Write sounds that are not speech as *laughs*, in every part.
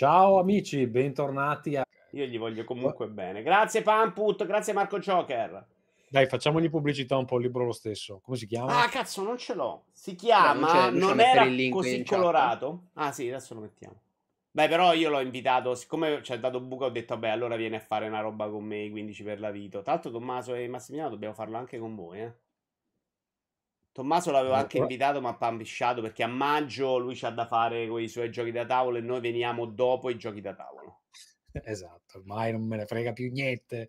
Ciao amici, bentornati a... Io gli voglio comunque bene. Grazie Pamput, grazie Marco Joker. Dai, facciamogli pubblicità un po' il libro lo stesso. Come si chiama? Ah, cazzo, non ce l'ho. Si chiama... Beh, non, non era così colorato. Ah sì, adesso lo mettiamo. Beh, però io l'ho invitato, siccome ci ha dato buco, ho detto, vabbè, allora vieni a fare una roba con me, 15 per la vita. Tra l'altro Tommaso e Massimiliano dobbiamo farlo anche con voi, eh. Tommaso l'aveva anche eh, eh. invitato, ma ha pambisciato perché a maggio lui c'ha da fare con i suoi giochi da tavolo e noi veniamo dopo i giochi da tavolo. Esatto, ormai non me ne frega più niente.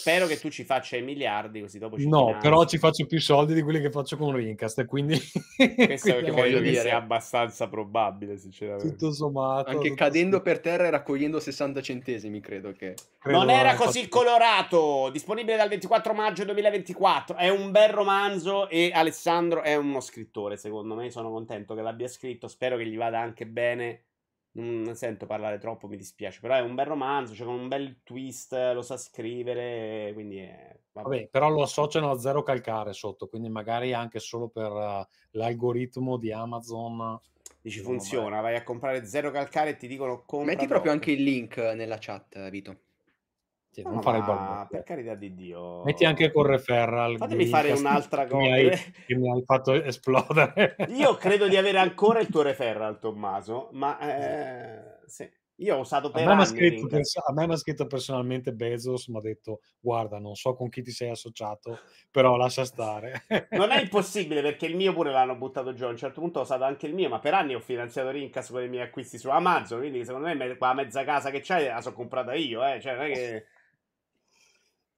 Spero che tu ci faccia i miliardi così dopo ci No, finanzi. però ci faccio più soldi di quelli che faccio con Rincast, quindi... Questo *laughs* quindi voglio dire. sia abbastanza probabile, sinceramente. Tutto sommato. Anche tutto cadendo tutto. per terra e raccogliendo 60 centesimi, credo che... Credo non era così fatto... colorato! Disponibile dal 24 maggio 2024. È un bel romanzo e Alessandro è uno scrittore, secondo me. Sono contento che l'abbia scritto. Spero che gli vada anche bene non sento parlare troppo, mi dispiace. Però è un bel romanzo, cioè con un bel twist, eh, lo sa scrivere, quindi... È... Vabbè. Vabbè, però lo associano a zero calcare sotto, quindi magari anche solo per uh, l'algoritmo di Amazon. Dici funziona, vai a comprare zero calcare e ti dicono come... Metti proprio anche il link nella chat, Vito. Sì, non fare il balbone. Per carità di Dio. Metti anche Correferral. Fatemi fare un'altra cosa. Che mi, hai, che mi hai fatto esplodere. Io credo di avere *laughs* ancora il tuo Referral, Tommaso, ma eh, sì. Io ho usato per a me, scritto, a me mi ha scritto personalmente Bezos, mi ha detto guarda, non so con chi ti sei associato, però lascia stare. *laughs* non è impossibile perché il mio pure l'hanno buttato giù, a un certo punto ho usato anche il mio, ma per anni ho finanziato Rincas con i miei acquisti su Amazon, quindi secondo me quella mezza casa che c'hai la sono comprata io, eh? cioè non è che...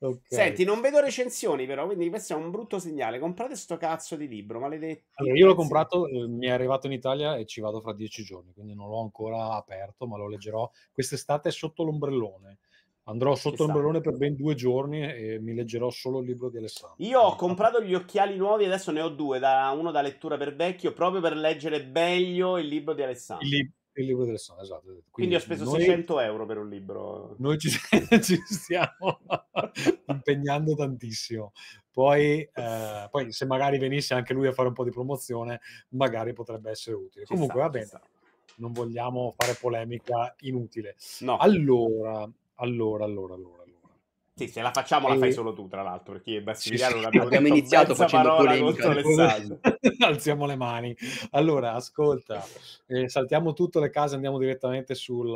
Okay. Senti, non vedo recensioni però, quindi questo è un brutto segnale. Comprate sto cazzo di libro, maledetto. Allora, io l'ho comprato, eh, mi è arrivato in Italia e ci vado fra dieci giorni, quindi non l'ho ancora aperto, ma lo leggerò quest'estate è sotto l'ombrellone. Andrò sotto l'ombrellone per ben due giorni e mi leggerò solo il libro di Alessandro. Io ho comprato gli occhiali nuovi, adesso ne ho due, da, uno da lettura per vecchio, proprio per leggere meglio il libro di Alessandro. Il libro il libro del sonno, esatto. Quindi, Quindi ho speso noi, 600 euro per un libro. Noi ci, *laughs* ci stiamo *laughs* impegnando tantissimo. Poi, eh, poi, se magari venisse anche lui a fare un po' di promozione, magari potrebbe essere utile. Ci Comunque, va bene, non vogliamo fare polemica inutile. No. Allora, allora, allora, allora. Sì, se la facciamo la fai solo tu, tra l'altro, perché Bastigliano sì, sì. l'abbiamo Abbiamo iniziato facendo polemica. *laughs* Alziamo le mani. Allora, ascolta, eh, saltiamo tutte le case, andiamo direttamente sul...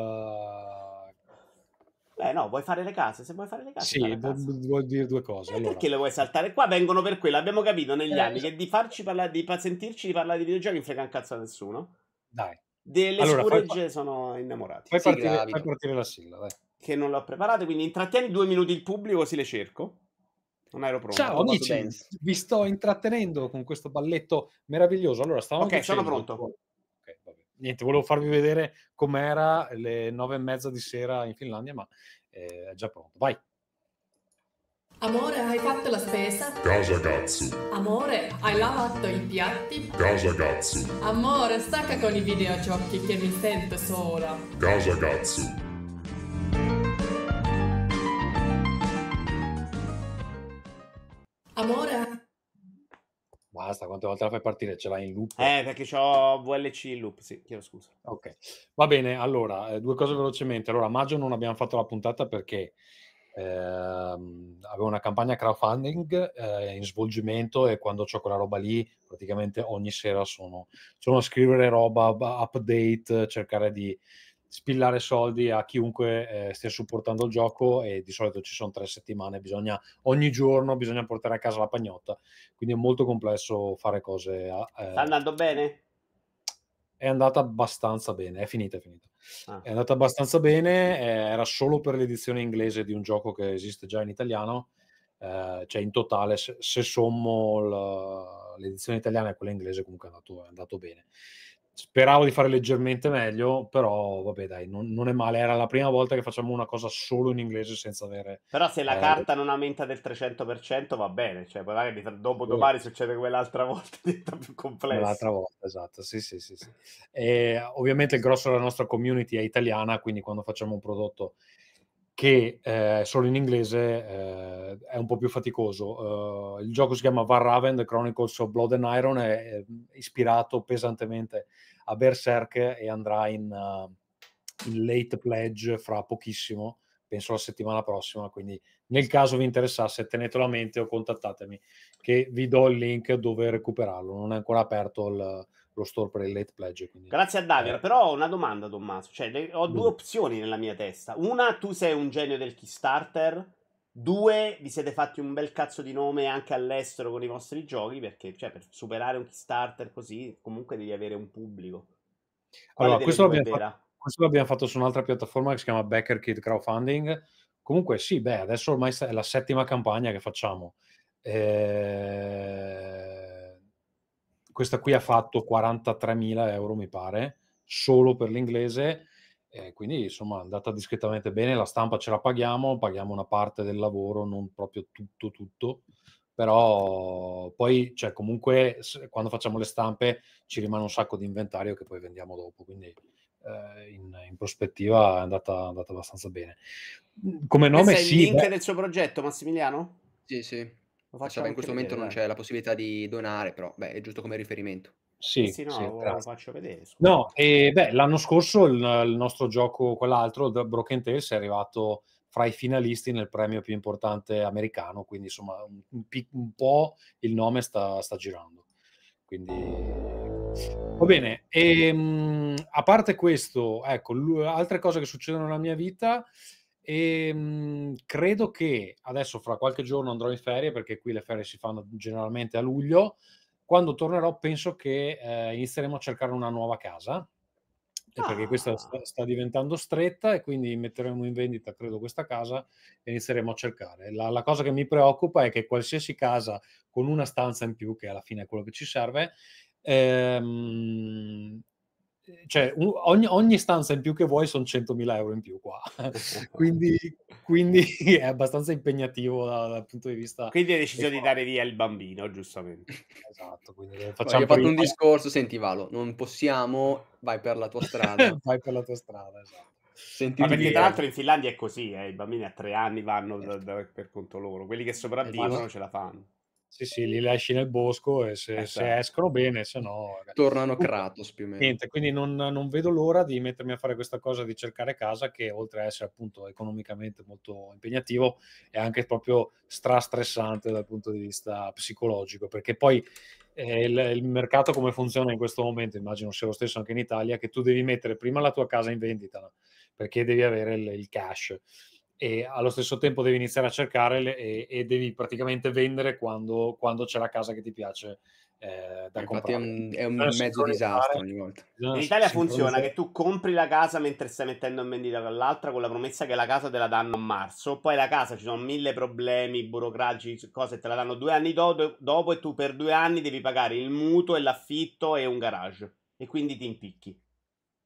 Beh, eh, no, vuoi fare le case? Se vuoi fare le case, sì, vuol dire due cose. Eh, allora. Perché le vuoi saltare? Qua vengono per quello. Abbiamo capito negli eh, anni che di farci parlare, di sentirci di parlare di videogiochi, non frega un cazzo a nessuno. Dai. Delle allora, scuregge fai... sono innamorati. Fai, partire, fai partire la sigla, dai che non l'ho preparate, quindi intrattieni due minuti il pubblico così le cerco. Non ero pronto. Ciao amici, vi sto intrattenendo con questo balletto meraviglioso. Allora, stavamo Ok, sono pronto. Niente, volevo farvi vedere com'era le nove e mezza di sera in Finlandia, ma eh, è già pronto. Vai. Amore, hai fatto la spesa? Casa cazzo. Amore, hai lavato i piatti? Casa cazzo. Amore, stacca con i videogiochi che mi sento sola. Casa cazzo. l'amore? Basta, quante volte la fai partire? Ce l'hai in loop? Eh, perché ho VLC in loop, sì, chiedo scusa. Ok, va bene, allora, eh, due cose velocemente. Allora, a maggio non abbiamo fatto la puntata perché eh, avevo una campagna crowdfunding eh, in svolgimento e quando ho quella roba lì praticamente ogni sera sono, sono a scrivere roba, update, cercare di spillare soldi a chiunque eh, stia supportando il gioco e di solito ci sono tre settimane, bisogna, ogni giorno bisogna portare a casa la pagnotta, quindi è molto complesso fare cose. A, eh, Sta andando bene? È andata abbastanza bene, è finita, è finita. Ah. È andata abbastanza bene, eh, era solo per l'edizione inglese di un gioco che esiste già in italiano, eh, cioè in totale se, se sommo la, l'edizione italiana e quella inglese comunque è andato, è andato bene. Speravo di fare leggermente meglio, però vabbè dai, non, non, è male. Era la prima volta che facciamo una cosa solo in inglese senza avere... Però se la eh, carta non aumenta del 300% va bene, cioè magari dopo domani succede quell'altra *laughs* volta, diventa più complesso. L'altra volta, esatto, sì sì sì. sì. E, ovviamente il grosso della nostra community è italiana, quindi quando facciamo un prodotto che eh, solo in inglese eh, è un po' più faticoso. Uh, il gioco si chiama Varraven, The Chronicles of Blood and Iron, è, è eh, ispirato pesantemente a Berserk e andrà in, uh, in, late pledge fra pochissimo, penso la settimana prossima, quindi nel caso vi interessasse tenetelo a mente o contattatemi che vi do il link dove recuperarlo, non è ancora aperto il, lo store per il late pledge. Quindi, Grazie a Davier, eh. però ho una domanda Tommaso, cioè, le, ho due mm. opzioni nella mia testa. Una, tu sei un genio del Kickstarter, due, vi siete fatti un bel cazzo di nome anche all'estero con i vostri giochi, perché cioè, per superare un Kickstarter così comunque devi avere un pubblico. Quale allora, questo l'abbiamo, fatto, questo l'abbiamo fatto su un'altra piattaforma che si chiama Backer Kid Crowdfunding. Comunque sì, beh, adesso ormai è la settima campagna che facciamo. Eh, questa qui ha fatto 43.000 euro, mi pare, solo per l'inglese. Eh, quindi insomma è andata discretamente bene, la stampa ce la paghiamo, paghiamo una parte del lavoro, non proprio tutto, tutto, però poi cioè, comunque quando facciamo le stampe ci rimane un sacco di inventario che poi vendiamo dopo, quindi eh, in, in, prospettiva è andata, è andata, abbastanza bene. Come nome... Sì, il link beh... del suo progetto, Massimiliano? Sì, sì. Lo faccio in questo momento non c'è la possibilità di donare, però beh, è giusto come riferimento. Sì, eh sì, no, sì, lo, faccio vedere. Scusa. No, e, beh, l'anno scorso il, il, nostro gioco, quell'altro, The Broken Tales, è arrivato fra i finalisti nel premio più importante americano, quindi insomma un, un po' il nome sta, sta girando. Quindi... Va bene, e, ehm, a parte questo, ecco, l- altre cose che succedono nella mia vita, e ehm, mh, credo che adesso fra qualche giorno andrò in ferie perché qui le ferie si fanno generalmente a luglio. Quando tornerò penso che eh, inizieremo a cercare una nuova casa ah. perché questa ah! sta, sta, diventando stretta e quindi metteremo in vendita credo questa casa e inizieremo a cercare. La, la cosa che mi preoccupa è che qualsiasi casa con una stanza in più, che alla fine è quello che ci serve, ehm, cioè, un, ogni, ogni, stanza in più che vuoi sono 100.000 euro in più qua. *laughs* quindi, quindi, è abbastanza impegnativo dal, dal, punto di vista... Quindi hai deciso di dare via il bambino, giustamente. Esatto, quindi facciamo... Ho fatto un discorso, senti Valo, non possiamo, vai per la tua strada. *laughs* vai per la tua strada, esatto. Senti Ma perché tra l'altro in Finlandia è così, eh, i bambini a tre anni vanno da, certo. da, per conto loro, quelli che sopravvivono esatto. ce la fanno. Sì, sì, li lasci nel bosco e se, eh, se certo. escono bene, se no... Tornano a Kratos più o meno. Niente, quindi non, non, vedo l'ora di mettermi a fare questa cosa di cercare casa che oltre a essere appunto economicamente molto impegnativo è anche proprio stra-stressante dal punto di vista psicologico perché poi eh, il, il, mercato come funziona in questo momento, immagino sia lo stesso anche in Italia, che tu devi mettere prima la tua casa in vendita perché devi avere il, il cash e allo stesso tempo devi iniziare a cercare le, e, e, devi praticamente vendere quando, quando, c'è la casa che ti piace eh, da Infatti comprare. È un, è un mezzo disastro ogni volta. In Italia funziona che tu compri la casa mentre stai mettendo in vendita quell'altra con la promessa che la casa te la danno a marzo, poi la casa ci sono mille problemi burocratici, cose te la danno due anni do- dopo e tu per due anni devi pagare il mutuo e l'affitto e un garage e quindi ti impicchi.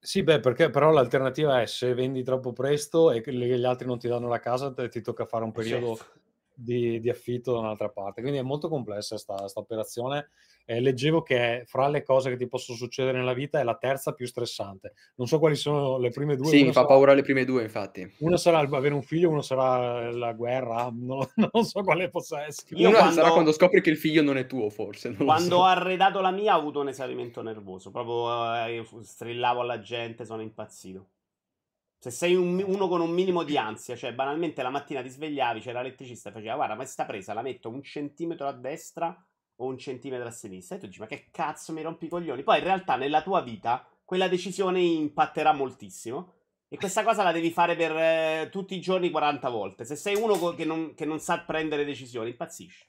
Sì, beh, perché però l'alternativa è se vendi troppo presto e gli altri non ti danno la casa, ti tocca fare un certo. periodo certo di, di affitto da un'altra parte. Quindi è molto complessa questa operazione. Eh, leggevo che fra le cose che ti possono succedere nella vita è la terza più stressante. Non so quali sono le prime due. Sì, mi fa sarà... paura le prime due, infatti. Una sarà avere un figlio, una sarà la guerra, non, *laughs* non so quale possa essere. una quando... sarà quando scopri che il figlio non è tuo, forse. quando so. ho arredato la mia ho avuto un esaurimento nervoso, proprio eh, strillavo alla gente, sono impazzito. Se cioè, sei un, uno con un minimo di ansia, cioè banalmente la mattina ti svegliavi, c'era l'elettricista e faceva guarda, ma sta presa la metto un centimetro a destra o un centimetro a sinistra. E tu dici ma che cazzo mi rompi i coglioni? Poi in realtà nella tua vita quella decisione impatterà moltissimo. E questa cosa la devi fare per eh, tutti i giorni 40 volte. Se sei uno che non, che non sa prendere decisioni, impazzisci.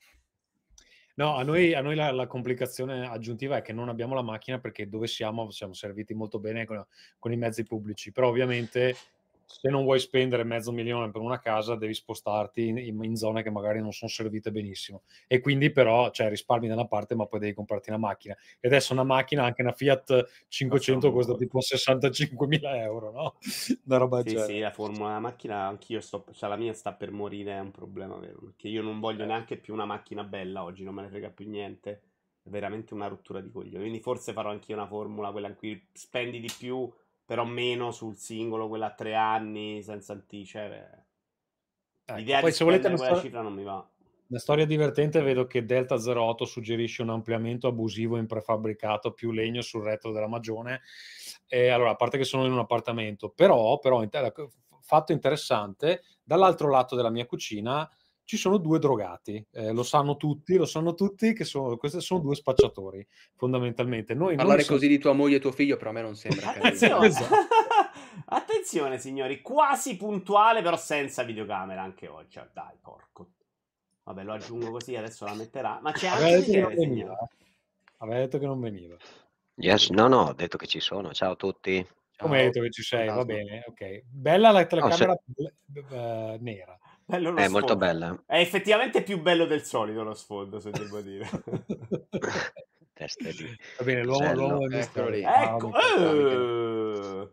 No, a noi, a noi la, la, complicazione aggiuntiva è che non abbiamo la macchina perché dove siamo siamo serviti molto bene con, con i mezzi pubblici, però ovviamente se non vuoi spendere mezzo milione per una casa, devi spostarti in, in, zone che magari non sono servite benissimo. E quindi, però, cioè, risparmi da una parte, ma poi devi comprarti una macchina. E adesso una macchina, anche una Fiat 500, no, costa tipo 65 mila euro, no? *laughs* Una roba sì, sì, la formula della macchina, anch'io sto, cioè la mia sta per morire, è un problema vero. Perché io non voglio eh. neanche più una macchina bella oggi, non me ne frega più niente. È veramente una rottura di coglioni. Quindi, forse farò anch'io una formula, quella in cui spendi di più però meno sul singolo, quella a tre anni, senza anticipe. Cioè, ecco, L'idea poi di se volete quella stor- cifra non mi va. La storia divertente, vedo che Delta 08 suggerisce un ampliamento abusivo in prefabbricato, più legno sul retro della magione. E allora, a parte che sono in un appartamento, però, però ecco, fatto interessante, dall'altro lato della mia cucina ci sono due drogati, eh, lo sanno tutti, lo sanno tutti che sono, questi sono due spacciatori fondamentalmente. Noi Parlare così di tua moglie e tuo figlio però a me non sembra *laughs* Attenzione. Esatto, esatto. *laughs* Attenzione signori, quasi puntuale però senza videocamera anche oggi, cioè, dai porco. Vabbè lo aggiungo così, adesso la metterà, ma c'è anche Michele signore. Aveva detto che non veniva. Yes, no no, ho detto che ci sono, ciao a tutti. Come hai detto che ci sei, va bene, ok. Bella la telecamera no, se... uh, nera. Bello lo è sfondo. molto bella. È effettivamente più bello del solito lo sfondo, se devo dire. *laughs* Testa lì. Va bene, l'uomo, bello. l'uomo è eccolo lì. Ah, ecco. Uh...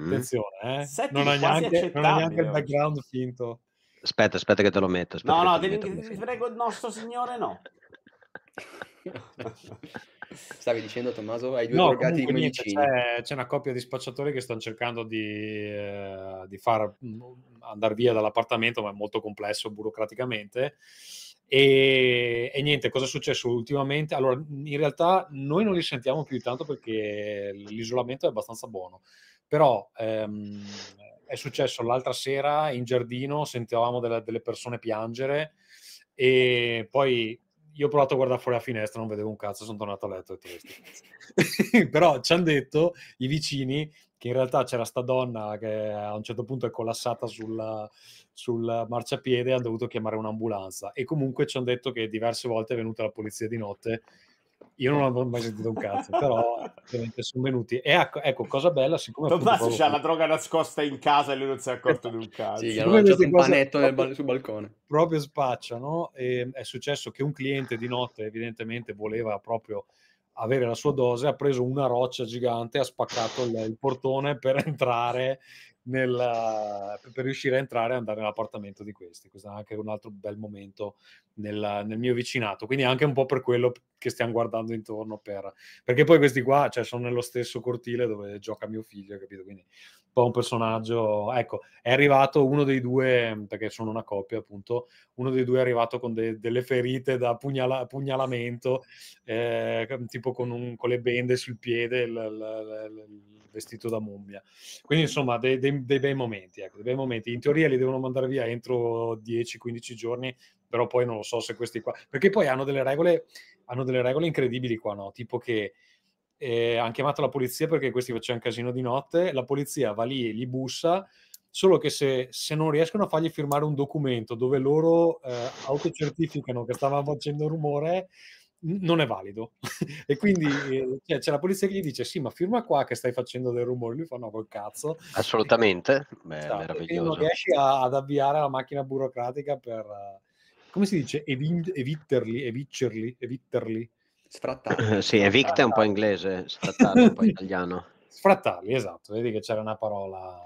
Attenzione, eh. non, ha neanche, non ha neanche il background finto. Aspetta, aspetta che te lo metto. No, no, te, metto, ti, ti prego, il nostro signore no. *laughs* *laughs* Stavi dicendo, Tommaso, hai due no, drogati di medicina. C'è, c'è, una coppia di spacciatori che stanno cercando di, eh, di far mm, andare via dall'appartamento, ma è molto complesso burocraticamente. E, e, niente, cosa è successo ultimamente? Allora, in realtà noi non li sentiamo più tanto perché l'isolamento è abbastanza buono, però ehm, è successo l'altra sera in giardino, sentivamo delle, delle persone piangere e poi io ho provato a guardare fuori la finestra, non vedevo un cazzo, sono tornato a letto. *laughs* Però ci hanno detto i vicini che in realtà c'era sta donna che a un certo punto è collassata sulla, sul marciapiede e hanno dovuto chiamare un'ambulanza. E comunque ci hanno detto che diverse volte è venuta la polizia di notte io non avevo mai sentito un cazzo, però sono venuti. E ecco, ecco, cosa bella, siccome... Tommaso c'ha la droga nascosta in casa e lui non si è accorto di un cazzo. Sì, gli hanno lanciato un panetto proprio, nel, sul balcone. Proprio spacciano. E è successo che un cliente di notte evidentemente voleva proprio avere la sua dose, ha preso una roccia gigante, ha spaccato il, il portone per entrare nella, per riuscire a entrare e andare nell'appartamento di questi. Questo è anche un altro bel momento nel, nel, mio vicinato. Quindi anche un po' per quello che stiamo guardando intorno, per, perché poi questi qua cioè, sono nello stesso cortile dove gioca mio figlio, capito? Quindi poi un personaggio, ecco, è arrivato uno dei due, perché sono una coppia appunto, uno dei due è arrivato con de- delle ferite da pugnala- pugnalamento, eh, tipo con, un, con, le bende sul piede, il, il, il vestito da mummia. Quindi insomma dei, dei, dei, bei momenti, ecco, dei bei momenti. In teoria li devono mandare via entro 10-15 giorni, però poi non lo so se questi qua, perché poi hanno delle regole, hanno delle regole incredibili qua, no? Tipo che eh, hanno chiamato la polizia perché questi facevano casino di notte, la polizia va lì e li bussa, solo che se, se, non riescono a fargli firmare un documento dove loro eh, autocertificano che stavano facendo rumore, non è valido. *laughs* e quindi cioè, c'è la polizia che gli dice sì, ma firma qua che stai facendo del rumore, lui fa no col cazzo. Assolutamente, Beh, sì, meraviglioso. Non riesci a, ad avviare la macchina burocratica per... Uh, come si dice? evitterli, evitterli, evitterli Sfrattali. *laughs* sì, evict è un po' inglese, sfrattali un po' *laughs* italiano. Sfrattali, esatto, vedi che c'era una parola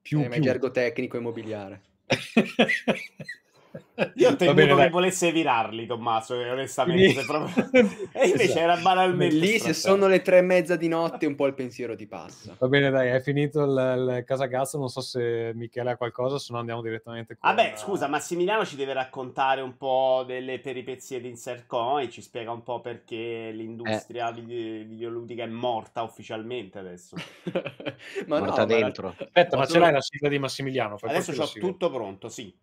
più... Eh, più. gergo tecnico immobiliare. *laughs* Io ho temuto che volesse virarli, Tommaso, eh, onestamente. proprio... *laughs* *laughs* e invece esatto. era banalmente... Lì, se sono le tre e mezza di notte, un po' il pensiero ti passa. Va bene, dai, è finito il, il Casagazzo, non so se Michele ha qualcosa, se no andiamo direttamente con... Vabbè, eh, scusa, Massimiliano ci deve raccontare un po' delle peripezie di Insercoin, ci spiega un po' perché l'industria eh. videoludica è morta ufficialmente adesso. *laughs* ma morta no, dentro. Ma... Aspetta, ma, ma tu... ce l'hai la sigla di Massimiliano? Adesso ho tutto pronto, sì.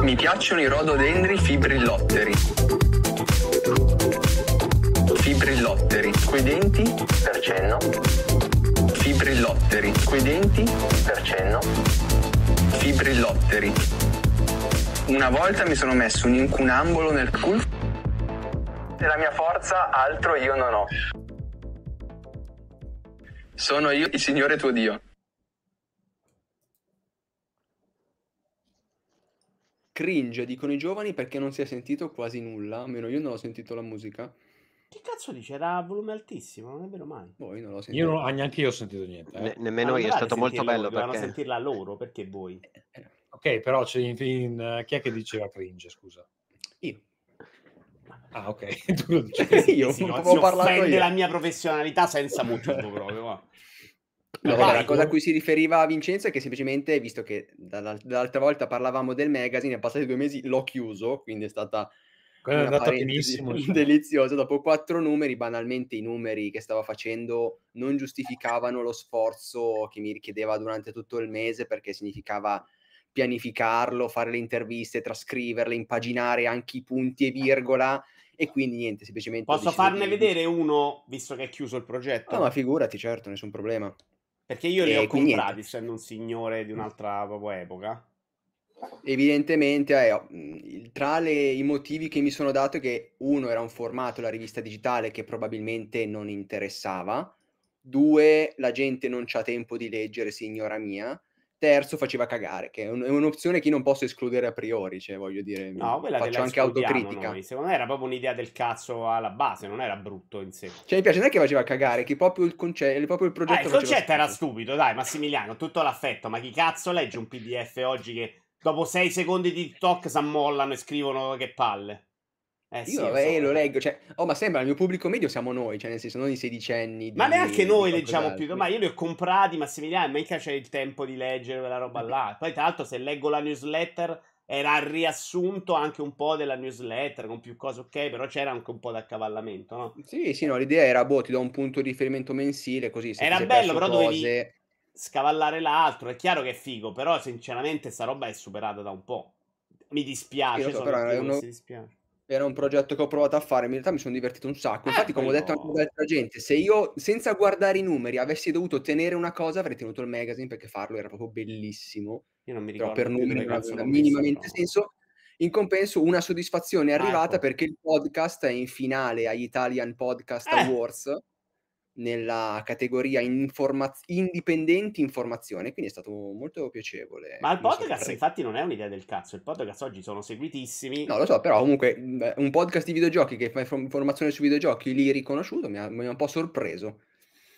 Mi piacciono i rododendri fibrillotteri. Fibrillotteri, coi denti, per cenno. Fibrillotteri, coi denti, per cenno. Fibrillotteri. Una volta mi sono messo un incunambolo nel culo Della mia forza altro io non ho. Sono io il Signore tuo Dio. Cringe, dicono i giovani, perché non si è sentito quasi nulla, almeno io non ho sentito la musica. Che cazzo dice? Era a volume altissimo, non è vero mai. Boh, io non l'ho sentito. Io non, neanche io ho sentito niente. Eh. Ne- nemmeno ah, io, è stato molto bello. Dovevano perché... sentirla loro, perché voi? Ok, però c'è in, in, eh, chi è che diceva cringe, scusa? Io. Ah, ok. *laughs* tu lo dici. *laughs* io, sì, no, parlato io. la mia professionalità senza motivo proprio, No, allora, la cosa a cui si riferiva Vincenzo è che semplicemente, visto che dall'altra volta parlavamo del magazine, è passati due mesi, l'ho chiuso, quindi è stata Quello è andata benissimo, *laughs* cioè. deliziosa. Dopo quattro numeri, banalmente i numeri che stava facendo non giustificavano lo sforzo che mi richiedeva durante tutto il mese, perché significava pianificarlo, fare le interviste, trascriverle, impaginare anche i punti e virgola e quindi niente, semplicemente... Posso farne di... vedere uno, visto che è chiuso il progetto? No, ah, ma figurati, certo, nessun problema. Perché io li ho comprati, niente. essendo un signore di mm. un'altra proprio epoca. Evidentemente, eh, tra le, i motivi che mi sono dato è che uno era un formato, la rivista digitale, che probabilmente non interessava, due, la gente non c'ha tempo di leggere, signora mia, terzo faceva cagare, che è, un'opzione che io non posso escludere a priori, cioè voglio dire, no, mm, faccio anche autocritica. Noi. Secondo me era proprio un'idea del cazzo alla base, non era brutto in sé. Cioè mi piace, non è che faceva cagare, che proprio il, conce- proprio il eh, progetto... Ah, il concetto era stupido, dai Massimiliano, tutto l'affetto, ma chi cazzo legge un pdf oggi che dopo sei secondi di TikTok si ammollano e scrivono che palle? Eh, sì, io lo, so. Eh, lo leggo, cioè, oh, ma sembra il mio pubblico medio siamo noi, cioè nel senso non i sedicenni. ma neanche noi leggiamo più, ma io li ho comprati, Massimiliano, mica c'è il tempo di leggere quella roba là. *laughs* Poi tra l'altro se leggo la newsletter era riassunto anche un po' della newsletter con più cose, ok, però c'era anche un po' d'accavallamento, no? Sì, sì, no, l'idea era, boh, ti do un punto di riferimento mensile, così se Era bello, però cose... dovevi scavallare l'altro, è chiaro che è figo, però sinceramente sta roba è superata da un po'. Mi dispiace, so, però, uno... mi dispiace era un progetto che ho provato a fare, in realtà mi sono divertito un sacco. Infatti, eh, come ho detto anche ad altra gente, se io senza guardare i numeri avessi dovuto tenere una cosa, avrei tenuto il magazine perché farlo era proprio bellissimo. Io non mi ricordo però per numeri non aveva minimamente visto, senso. No. In compenso, una soddisfazione è arrivata ah, ecco. perché il podcast è in finale agli Italian Podcast eh. Awards nella categoria informa- indipendenti informazione, quindi è stato molto piacevole. Ma il podcast sorpresa. infatti non è un'idea del cazzo, il podcast oggi sono seguitissimi. No, lo so, però comunque un podcast di videogiochi che fa informazione su videogiochi lì riconosciuto mi ha, mi ha un po' sorpreso.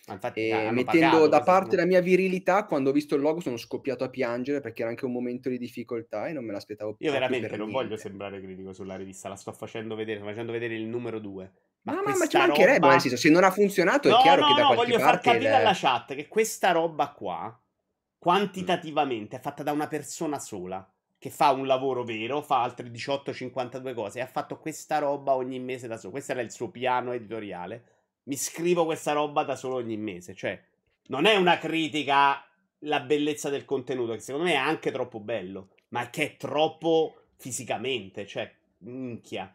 Ma infatti, e mettendo pagato, da parte come... la mia virilità, quando ho visto il logo sono scoppiato a piangere perché era anche un momento di difficoltà e non me l'aspettavo più. Io veramente non niente. voglio sembrare critico sulla rivista, la sto facendo vedere, sto facendo vedere il numero 2 ma ma, ma ci mancherebbe, roba... nel senso, se non ha funzionato no, è chiaro no, che da no, qualche voglio far capire le... alla chat che questa roba qua, quantitativamente, è fatta da una persona sola, che fa un lavoro vero, fa altre 18-52 cose, e ha fatto questa roba ogni mese da solo. Questo era il suo piano editoriale. Mi scrivo questa roba da solo ogni mese, cioè, non è una critica la bellezza del contenuto, che secondo me è anche troppo bello, ma che è troppo fisicamente, cioè, minchia.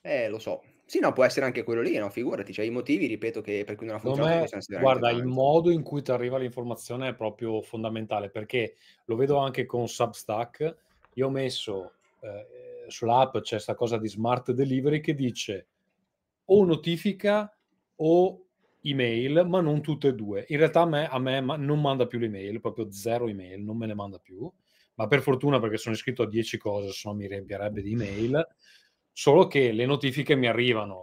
Eh, lo so, sì, no, può essere anche quello lì, no? Figurati, cioè i motivi, ripeto, che per cui non ha funzionato. Me, guarda, il modo in cui ti arriva l'informazione è proprio fondamentale, perché lo vedo anche con Substack. Io ho messo eh, eh sull'app c'è questa cosa di smart delivery che dice o notifica o email, ma non tutte e due. In realtà a me, a me ma, non manda più l'email, proprio zero email, non me ne manda più. Ma per fortuna perché sono iscritto a 10 cose, se no mi riempierebbe di email solo che le notifiche mi arrivano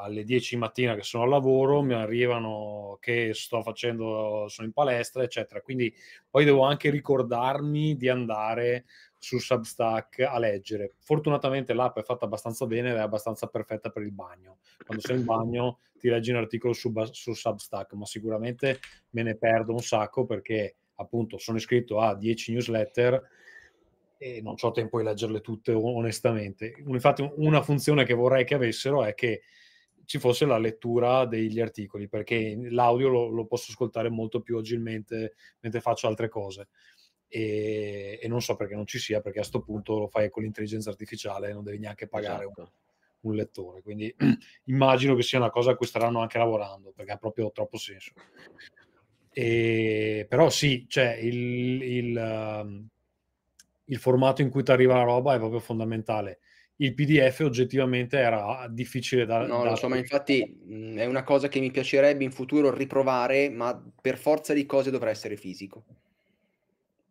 eh, alle 10 di mattina che sono al lavoro, mi arrivano che sto facendo, sono in palestra, eccetera. Quindi poi devo anche ricordarmi di andare su Substack a leggere. Fortunatamente l'app è fatta abbastanza bene ed è abbastanza perfetta per il bagno. Quando sei in bagno ti leggi un articolo su, su Substack, ma sicuramente me ne perdo un sacco perché appunto sono iscritto a 10 newsletter e non ho tempo di leggerle tutte onestamente. Infatti una funzione che vorrei che avessero è che ci fosse la lettura degli articoli, perché l'audio lo, lo posso ascoltare molto più agilmente mentre faccio altre cose. E, e, non so perché non ci sia, perché a questo punto lo fai con l'intelligenza artificiale e non devi neanche pagare esatto. un, un, lettore. Quindi *clears throat* immagino che sia una cosa a cui staranno anche lavorando, perché ha proprio troppo senso. E, però sì, cioè il, il ehm, il formato in cui ti arriva la roba è proprio fondamentale. Il PDF oggettivamente era difficile da... No, da... lo infatti mm, è una cosa che mi piacerebbe in futuro riprovare, ma per forza di cose dovrà essere fisico.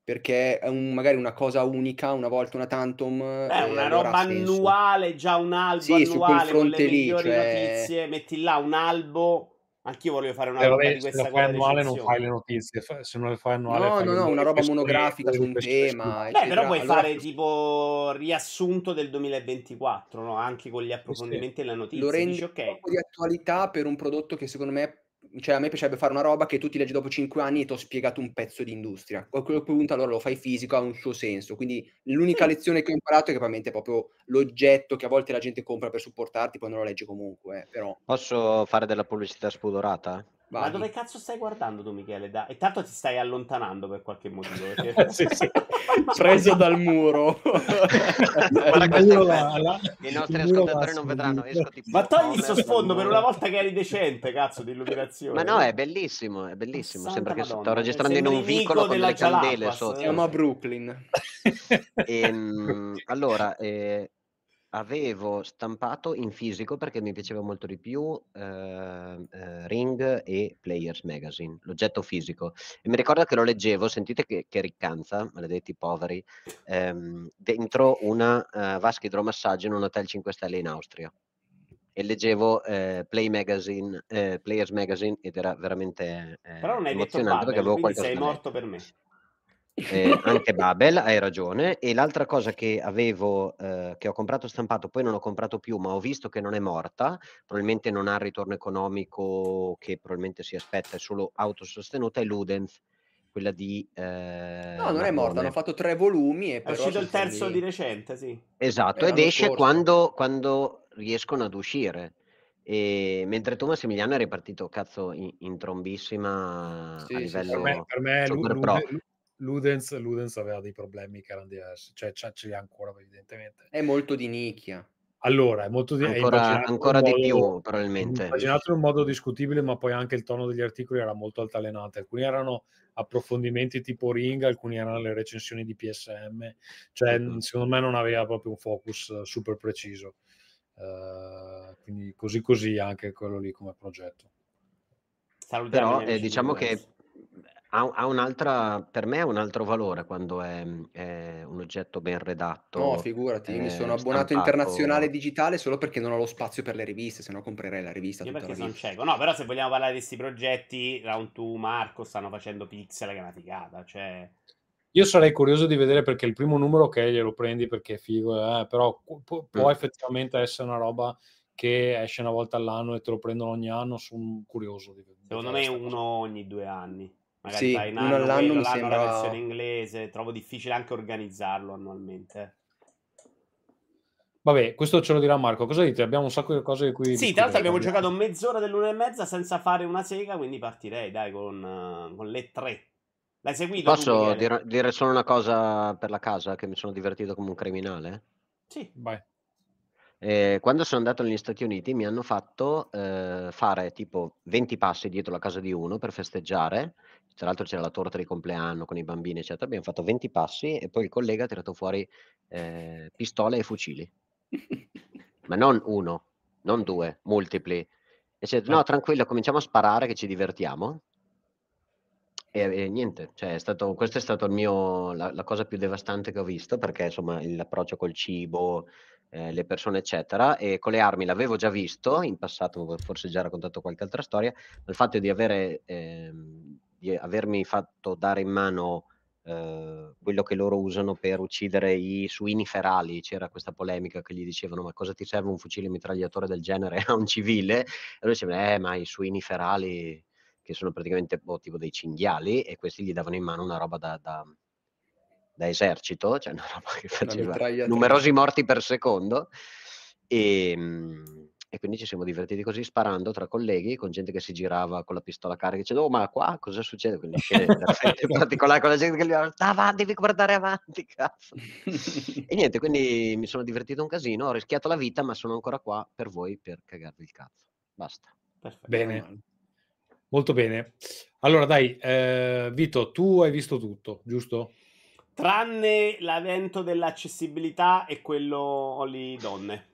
Perché è un, magari una cosa unica, una volta una tantum... È eh, una roba annuale, già un albo sì, annuale, su quel fronte con le lì, migliori cioè... notizie, metti là un albo Anch'io volevo fare una eh, roba di questa se cosa. Se annuale non fai le notizie, se non le fai annuale... No, no, no, una roba monografica su un tema. Beh, però puoi allora... fare tipo riassunto del 2024, no? Anche con gli approfondimenti sì. e la notizia. Lo rendi Dici, okay. di attualità per un prodotto che secondo me cioè a me piacerebbe fare una roba che tu ti leggi dopo 5 anni e ti ho spiegato un pezzo di industria. A quel punto allora lo fai fisico, ha un suo senso. Quindi l'unica sì. lezione che ho imparato è che veramente è proprio l'oggetto che a volte la gente compra per supportarti, poi non lo leggi comunque. Eh, però. Posso fare della pubblicità spudorata? Vai. Ma dove cazzo stai guardando tu, Michele? Da... E tanto ti stai allontanando per qualche motivo. Perché... *laughs* sì, sì. Preso dal muro. *laughs* Guarda, questo va, la... I nostri ascoltatori non vedranno. Esco, tipo, Ma togli questo sfondo per una volta che eri decente, cazzo, di illuminazione. Ma no, è bellissimo, è bellissimo. Santa Sembra Madonna. che sto registrando in un vicolo con le candele sotto. Eh. Siamo a Brooklyn. E, ehm, allora, eh, Avevo stampato in fisico perché mi piaceva molto di più eh, eh, Ring e Players Magazine, l'oggetto fisico. E mi ricordo che lo leggevo, sentite che, che riccanza, maledetti poveri, ehm, dentro una eh, vasca idromassaggio in un hotel 5 stelle in Austria. E leggevo eh, Play Magazine, eh, Players Magazine ed era veramente eh, Però non hai detto padre, perché avevo quindi sei morto per me eh, *laughs* anche Babel, hai ragione. E l'altra cosa che avevo, eh, che ho comprato stampato, poi non ho comprato più, ma ho visto che non è morta, probabilmente non ha il ritorno economico che probabilmente si aspetta, è solo autosostenuta, è Ludens, quella di... Eh, no, non Marcone. è morta, hanno fatto tre volumi. E è uscito il terzo lì. di recente, sì. Esatto, ed esce quando, quando riescono ad uscire. E, mentre tu Massimiliano eri partito cazzo in, in trombissima sì, a livello sì, per me, per me Super Pro. Ludens, Ludens aveva dei problemi che erano diversi, cioè, ce li ha ancora evidentemente. È molto di nicchia. Allora, è molto di Ancora, ancora modo, di più, probabilmente. Immaginato in un modo discutibile, ma poi anche il tono degli articoli era molto altalenante. Alcuni erano approfondimenti tipo Ring, alcuni erano le recensioni di PSM. Cioè, mm-hmm. Mhmm, secondo me non aveva proprio un focus eh, super preciso. Uh, quindi così così anche quello lì come progetto. Salutiamo Però eh, diciamo che ha, ha un'altra, per me ha un altro valore quando è, mm, è un oggetto ben redatto. No, figurati, mi sono eh, abbonato stampato. internazionale digitale solo perché non ho lo spazio per le riviste, se no comprerei la rivista. Io perché sono cieco. No, però se vogliamo parlare di questi progetti, Round 2, Marco, stanno facendo pixel che è una figata, cioè... Io sarei curioso di vedere perché il primo numero che glielo prendi perché è figo, eh, però può, può mm. effettivamente essere una roba che esce una volta all'anno e te lo prendono ogni anno, sono curioso. Di, Secondo me uno cosa. ogni due anni. Magari sì, fai un anno, uno all'anno quello, l'anno sembra... la versione inglese, trovo difficile anche organizzarlo annualmente. Vabbè, questo ce lo dirà Marco. Cosa dite? Abbiamo un sacco di cose di cui. Sì, tra l'altro abbiamo giocato mezz'ora dell'una e mezza senza fare una sega, quindi partirei dai con, eh, con le tre. L'hai seguito? Posso dire, dire, solo una cosa per la casa che mi sono divertito come un criminale? Sì, vai. Eh, quando sono andato negli Stati Uniti mi hanno fatto eh, fare tipo 20 passi dietro la casa di uno per festeggiare. Tra l'altro c'era la torta di compleanno con i bambini, eccetera. Abbiamo fatto 20 passi e poi il collega ha tirato fuori eh, pistole e fucili. Ma non uno, non due, multipli. E c'è, no, certo. tranquillo, cominciamo a sparare che ci divertiamo. E, e, niente, cioè è stato, questa è stata la, la, cosa più devastante che ho visto perché insomma l'approccio col cibo, eh, le persone, eccetera. E con le armi l'avevo già visto in passato, forse già raccontato qualche altra storia. Il fatto di, avere, eh, di avermi fatto dare in mano eh, quello che loro usano per uccidere i suini ferali, c'era questa polemica che gli dicevano: Ma cosa ti serve un fucile mitragliatore del genere a un civile? E lui diceva, Eh, ma i suini ferali che sono praticamente boh, tipo dei cinghiali, e questi gli davano in mano una roba da, da da esercito, cioè *laughs* una roba che faceva numerosi morti per secondo. E, ehm, e quindi ci siamo divertiti così sparando tra colleghi, con gente che si girava con la pistola carica dicendo oh ma qua cosa succede? Quindi scene in *laughs* particolare con la gente che gli diceva ah, devi guardare avanti, cazzo. e *laughs* niente, quindi mi sono divertito un casino, ho rischiato la vita ma sono ancora qua per voi per cagarvi il cazzo. Basta. Perfetto. Bene, molto bene. Allora dai, eh, Vito, tu hai visto tutto, giusto? Tranne l'evento dell'accessibilità e quello Only Donne.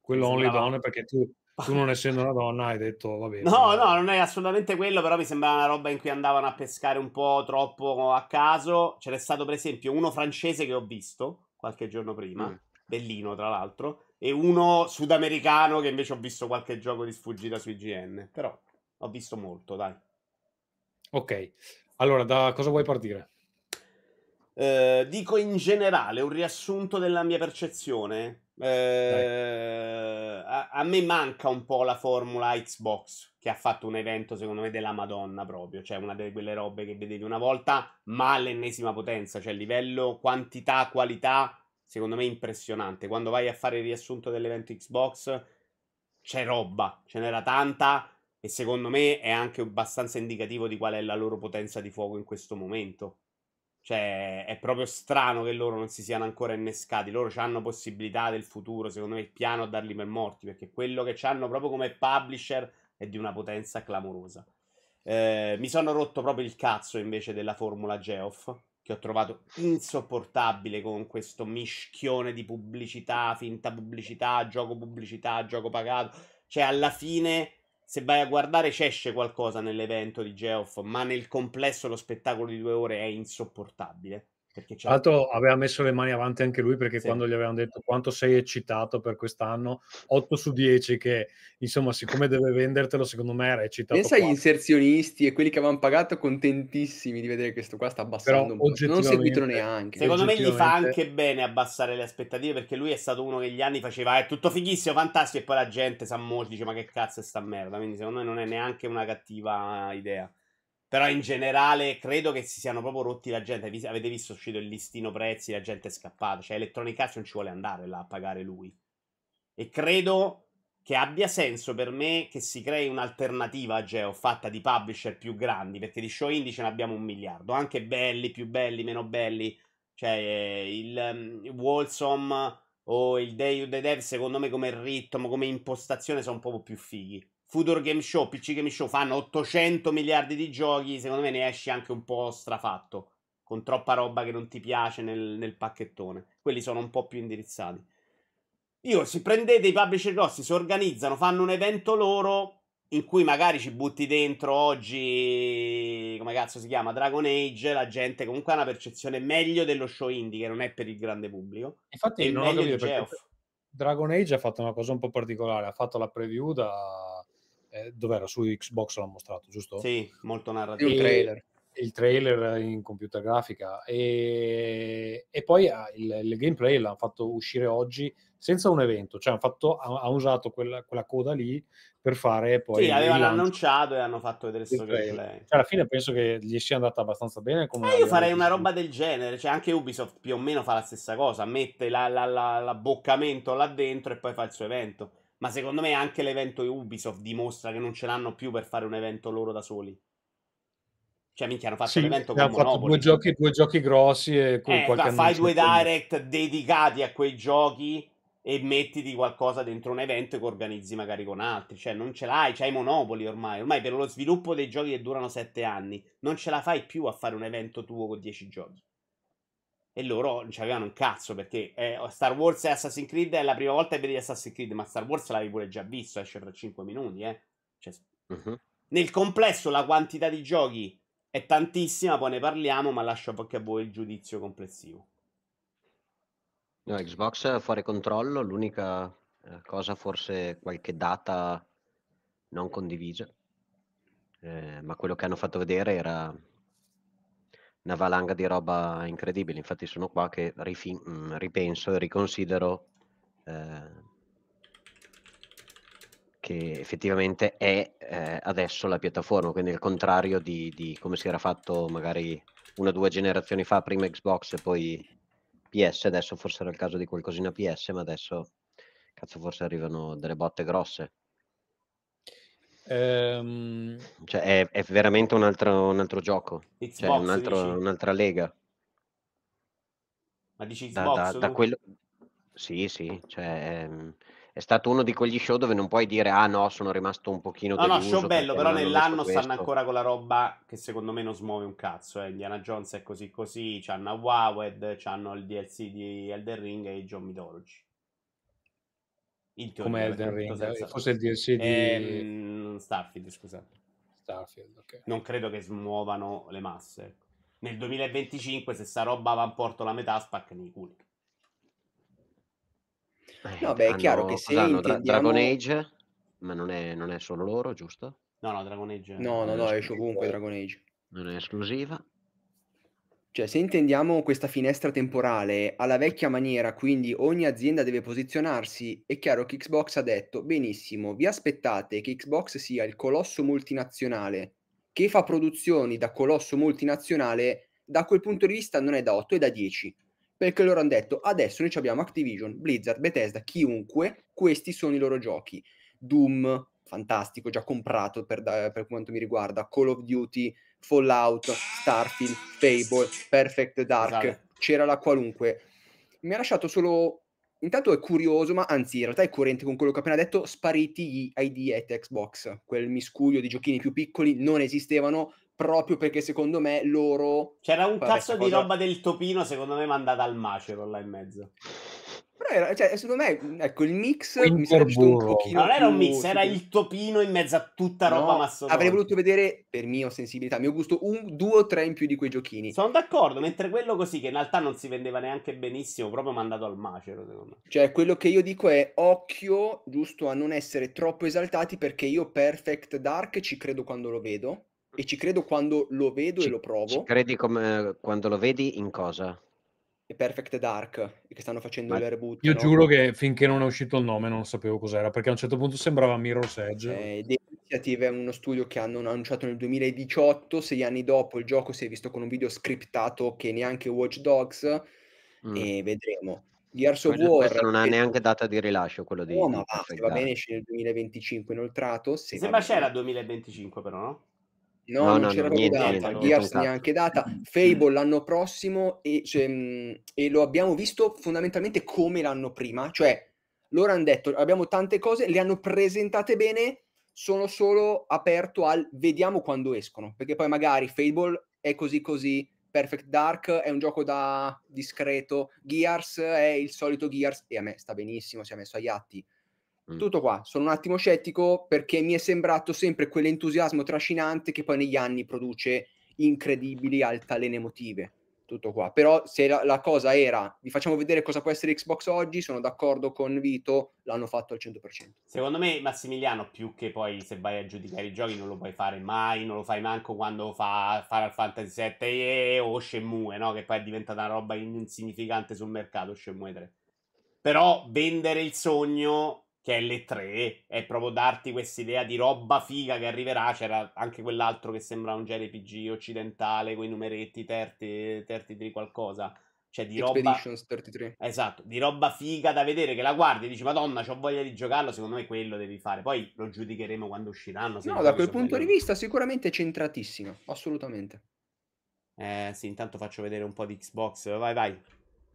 Quello Only Donne perché tu, tu non essendo una donna hai detto va bene. No, no, non è assolutamente quello, però mi sembrava una roba in cui andavano a pescare un po' troppo a caso. C'era stato per esempio uno francese che ho visto qualche giorno prima, mm. bellino tra l'altro, e uno sudamericano che invece ho visto qualche gioco di sfuggita su IGN, però ho visto molto, dai. Ok, allora da cosa vuoi partire? Eh, dico in generale un riassunto della mia percezione. Eh, a, a, me manca un po' la formula Xbox che ha fatto un evento secondo me della Madonna proprio, cioè una di quelle robe che vedevi una volta ma all'ennesima potenza, cioè livello quantità, qualità, secondo me impressionante. Quando vai a fare il riassunto dell'evento Xbox c'è roba, ce n'era tanta e secondo me è anche abbastanza indicativo di qual è la loro potenza di fuoco in questo momento. Cioè, è proprio strano che loro non si siano ancora innescati. Loro hanno possibilità del futuro, secondo me, il piano a darli per morti, perché quello che hanno proprio come publisher è di una potenza clamorosa. Eh, mi sono rotto proprio il cazzo invece della formula Geoff, che ho trovato insopportabile con questo mischione di pubblicità, finta pubblicità, gioco pubblicità, gioco pagato. Cioè, alla fine se vai a guardare c'esce qualcosa nell'evento di Geoff, ma nel complesso lo spettacolo di due ore è insopportabile. Perché Tra l'altro aveva messo le mani avanti anche lui perché sì. quando gli avevano detto quanto sei eccitato per quest'anno, 8 su 10 che insomma siccome deve vendertelo secondo me era eccitato. Pensa agli inserzionisti e quelli che avevano pagato contentissimi di vedere questo qua sta abbassando Però, un po'. Non seguitelo neanche. Secondo me gli fa anche bene abbassare le aspettative perché lui è stato uno che gli anni faceva è tutto fighissimo, fantastico e poi la gente sa molto dice ma che cazzo è sta merda, quindi secondo me non è neanche una cattiva idea. Però in generale credo che si siano proprio rotti la gente. avete visto uscito il listino prezzi, la gente è scappata. Cioè Electronic Arts non ci vuole andare là a pagare lui. E credo che abbia senso per me che si crei un'alternativa a Geo fatta di publisher più grandi, perché di show indie ce ne abbiamo un miliardo, anche belli, più belli, meno belli. Cioè il um, mm, Wolsom o il Day of the Dev secondo me come ritmo, come impostazione sono un po' più fighi. Future Game Show, PC Game Show fanno 800 miliardi di giochi, secondo me ne esci anche un po' strafatto, con troppa roba che non ti piace nel, nel pacchettone. Quelli sono un po' più indirizzati. Io, se prendete i publisher grossi, si organizzano, fanno un evento loro in cui magari ci butti dentro oggi, come cazzo si chiama, Dragon Age, la gente comunque ha una percezione meglio dello show indie, che non è per il grande pubblico. Infatti, non meglio ho capito Dragon Age ha fatto una cosa un po' particolare, ha fatto la preview da eh, dov'era? Su Xbox l'hanno mostrato, giusto? Sì, molto narrativo. Il trailer. Il trailer in computer grafica e, e poi ah, il, il, gameplay l'hanno fatto uscire oggi senza un evento, cioè fatto, ha, usato quella, quella, coda lì per fare poi... Sì, avevano annunciato e hanno fatto vedere questo gameplay. gameplay. Cioè, alla fine penso che gli sia andata abbastanza bene. Ma eh, io farei una roba del genere, cioè anche Ubisoft più o meno fa la stessa cosa, mette la, la, la, l'abboccamento là dentro e poi fa il suo evento. Ma secondo me anche l'evento Ubisoft dimostra che non ce l'hanno più per fare un evento loro da soli. Cioè, minchia, hanno fatto sì, un evento con Monopoli. due giochi, due giochi grossi e con eh, qualche Fai due direct dedicati a quei giochi e mettiti qualcosa dentro un evento che organizzi magari con altri. Cioè, non ce l'hai, c'hai monopoli ormai. Ormai per lo sviluppo dei giochi che durano sette anni, non ce la fai più a fare un evento tuo con dieci giochi e loro non ci avevano un cazzo perché eh, Star Wars e Assassin's Creed è la prima volta che vedi Assassin's Creed, ma Star Wars l'avevi pure già visto, esce tra 5 minuti, eh. Cioè, uh-huh. Nel complesso la quantità di giochi è tantissima, poi ne parliamo, ma lascio anche a voi il giudizio complessivo. No, Xbox fuori controllo, l'unica eh, cosa forse qualche data non condivisa, eh, ma quello che hanno fatto vedere era una valanga di roba incredibile. Infatti, sono qua che rifin- mm, ripenso e riconsidero eh, che effettivamente è eh, adesso la piattaforma, quindi il contrario di, di come si era fatto magari una o due generazioni fa, prima Xbox e poi PS. Adesso forse era il caso di qualcosina PS, ma adesso cazzo, forse arrivano delle botte grosse. Ehm... Cioè, è, è, veramente un altro, un altro gioco, Xbox, cioè, un altro, un'altra lega. Ma dici Xbox? Da, da, da quello... Sì, sì, cioè, ehm, è, stato uno di quegli show dove non puoi dire ah no, sono rimasto un pochino No, no, show bello, però nell'anno stanno ancora con la roba che secondo me non smuove un cazzo, eh. Indiana Jones è così così, c'hanno Wowed, c'hanno il DLC di Elder Ring e John Mythology. In teoria, come Elden Ring, senso. Eh, forse il DLC di ehm, Starfield, scusate. Starfield, okay. Non credo che smuovano le masse. Ecco. Nel 2025 se sta roba va a porto la metà spaccano i culi. Eh, no, beh, hanno, è chiaro che se hanno intendiamo... Dragon Age, ma non è, non è solo loro, giusto? No, no, Dragon Age. No, no, no, esce comunque Dragon Age. Non è esclusiva. Cioè, se intendiamo questa finestra temporale alla vecchia maniera, quindi ogni azienda deve posizionarsi, è chiaro che Xbox ha detto, benissimo, vi aspettate che Xbox sia il colosso multinazionale che fa produzioni da colosso multinazionale, da quel punto di vista non è da 8, è da 10. Perché loro hanno detto, adesso noi abbiamo Activision, Blizzard, Bethesda, chiunque, questi sono i loro giochi. Doom, fantastico, già comprato per, per quanto mi riguarda, Call of Duty, Fallout, Starfield, Fable, Perfect Dark, esatto. c'era la qualunque. Mi ha lasciato solo... Intanto è curioso, ma anzi in realtà è coerente con quello che ho appena detto, spariti gli ID at Xbox, quel miscuglio di giochini più piccoli, non esistevano, proprio perché secondo me loro... C'era un vabbè, cazzo di cosa... roba del topino, secondo me, mandata al macero là in mezzo era, cioè, secondo me, ecco, il mix mi un pochino Non era un mix, era il topino in mezzo a tutta roba no, massonica. Avrei voluto vedere, per mia sensibilità, mio gusto, un, due o tre in più di quei giochini. Sono d'accordo, mentre quello così, che in realtà non si vendeva neanche benissimo, proprio mandato al macero, secondo me. Cioè, quello che io dico è occhio, giusto, a non essere troppo esaltati, perché io Perfect Dark ci credo quando lo vedo, e ci credo quando lo vedo ci, e lo provo. Ci credi come, quando lo vedi in cosa? e Perfect Dark che stanno facendo Ma il reboot. Io no? giuro che finché non è uscito il nome non sapevo cos'era, perché a un certo punto sembrava Mirror's Edge. Eh, cioè, The Initiative è uno studio che hanno annunciato nel 2018, sei anni dopo il gioco si è visto con un video scriptato che neanche Watch Dogs mm. e vedremo. Gears of War non ha neanche data di rilascio quello di... No, ma va, va bene, esce nel 2025 inoltrato. Se sembra c'era il 2025 però, no? No, no, non no, c'era niente, data, niente, Gears neanche data, mm. Fable l'anno prossimo e, cioè, mm, e, lo abbiamo visto fondamentalmente come l'anno prima, cioè loro hanno detto abbiamo tante cose, le hanno presentate bene, sono solo aperto al vediamo quando escono, perché poi magari Fable è così così, Perfect Dark è un gioco da discreto, Gears è il solito Gears e a me sta benissimo, si è messo agli atti Mm. Tutto qua, sono un attimo scettico perché mi è sembrato sempre quell'entusiasmo trascinante che poi negli anni produce incredibili altalene emotive. Tutto qua, però se la, la cosa era vi facciamo vedere cosa può essere Xbox oggi, sono d'accordo con Vito, l'hanno fatto al 100%. Secondo me Massimiliano, più che poi se vai a giudicare i giochi non lo puoi fare mai, non lo fai manco quando fa Final Fantasy VII e, o Shenmue, no? che poi è diventata una roba insignificante sul mercato Shenmue 3. Però vendere il sogno che è l'E3, è proprio darti questa idea di roba figa che arriverà. C'era anche quell'altro che sembra un JRPG occidentale, quei numeretti, terti, terti di qualcosa. Cioè di Expeditions roba... 33. Esatto, di roba figa da vedere che la guardi e dici Madonna, ho voglia di giocarlo, secondo me quello devi fare. Poi lo giudicheremo quando usciranno. No, da quel punto di vista sicuramente centratissimo, assolutamente. Eh sì, intanto faccio vedere un po' di Xbox, vai vai.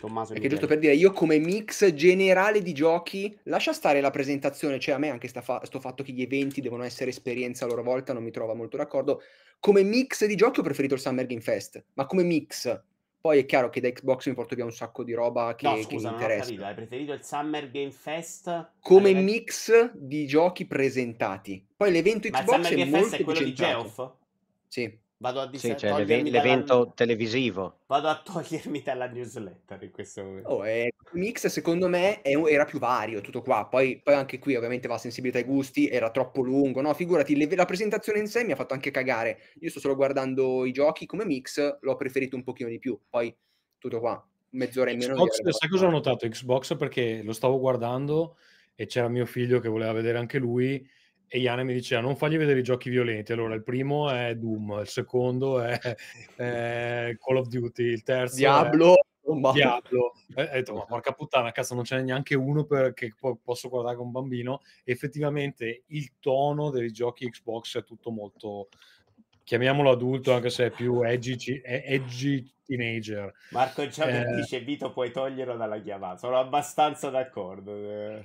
Tommaso. Perché giusto per dire, io come mix generale di giochi, lascia stare la presentazione, cioè a me anche sta fa- sto fatto che gli eventi devono essere esperienza a loro volta, non mi trova molto d'accordo. Come mix di giochi ho preferito il Summer Game Fest, ma come mix. Poi è chiaro che da Xbox mi porto via un sacco di roba che, no, scusa, che mi interessa. Capito, hai preferito il Summer Game Fest? Come allora... mix di giochi presentati. Poi l'evento Xbox ma il Summer Game Fest è quello di Geoff? Sì. Vado a dis- sì, cioè l'eve- l'evento dalla... televisivo. Vado a togliermi dalla newsletter in questo momento. Oh, eh, Mix secondo me è, era più vario tutto qua, poi, poi, anche qui ovviamente va a sensibilità ai gusti, era troppo lungo, no? Figurati, le, la presentazione in sé mi ha fatto anche cagare, io sto solo guardando i giochi, come Mix l'ho preferito un pochino di più, poi tutto qua, mezz'ora in meno. sai cosa ho notato Xbox? Perché lo stavo guardando e c'era mio figlio che voleva vedere anche lui e Iane mi diceva non fagli vedere i giochi violenti. Allora, il primo è Doom, il secondo è, *laughs* è Call of Duty, il terzo Diablo. È... Diablo. E ho detto, *laughs* ma porca puttana, cazzo, non ce n'è neanche uno che posso guardare con un bambino. effettivamente il tono dei giochi Xbox è tutto molto, chiamiamolo adulto, anche se è più edgy, edgy teenager. Marco Ciaber eh, dice, Vito, puoi toglierlo dalla chiamata. Sono abbastanza d'accordo. Eh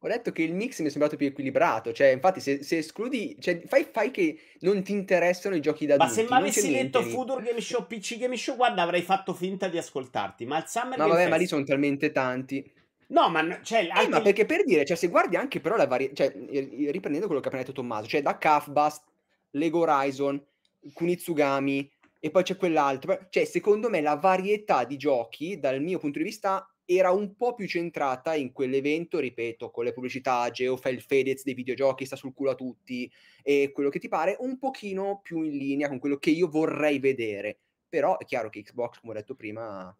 ho detto che il mix mi è sembrato più equilibrato, cioè infatti se, se escludi, cioè, fai, fai, che non ti interessano i giochi da adulti. Ma se mi avessi detto lì. Future Game Show, PC Game Show, guarda avrei fatto finta di ascoltarti, ma il Summer No Game vabbè, Fest... ma lì sono talmente tanti. No, ma, cioè, anche... eh, ma perché per dire, cioè, se guardi anche però la varie... cioè, riprendendo quello che ha appena detto Tommaso, cioè da Cuffbust, Lego Horizon, Kunitsugami e poi c'è quell'altro, cioè secondo me la varietà di giochi dal mio punto di vista era un po' più centrata in quell'evento, ripeto, con le pubblicità, Geo fa il Fedez dei videogiochi, sta sul culo a tutti e quello che ti pare, un pochino più in linea con quello che io vorrei vedere. Però è chiaro che Xbox, come ho detto prima,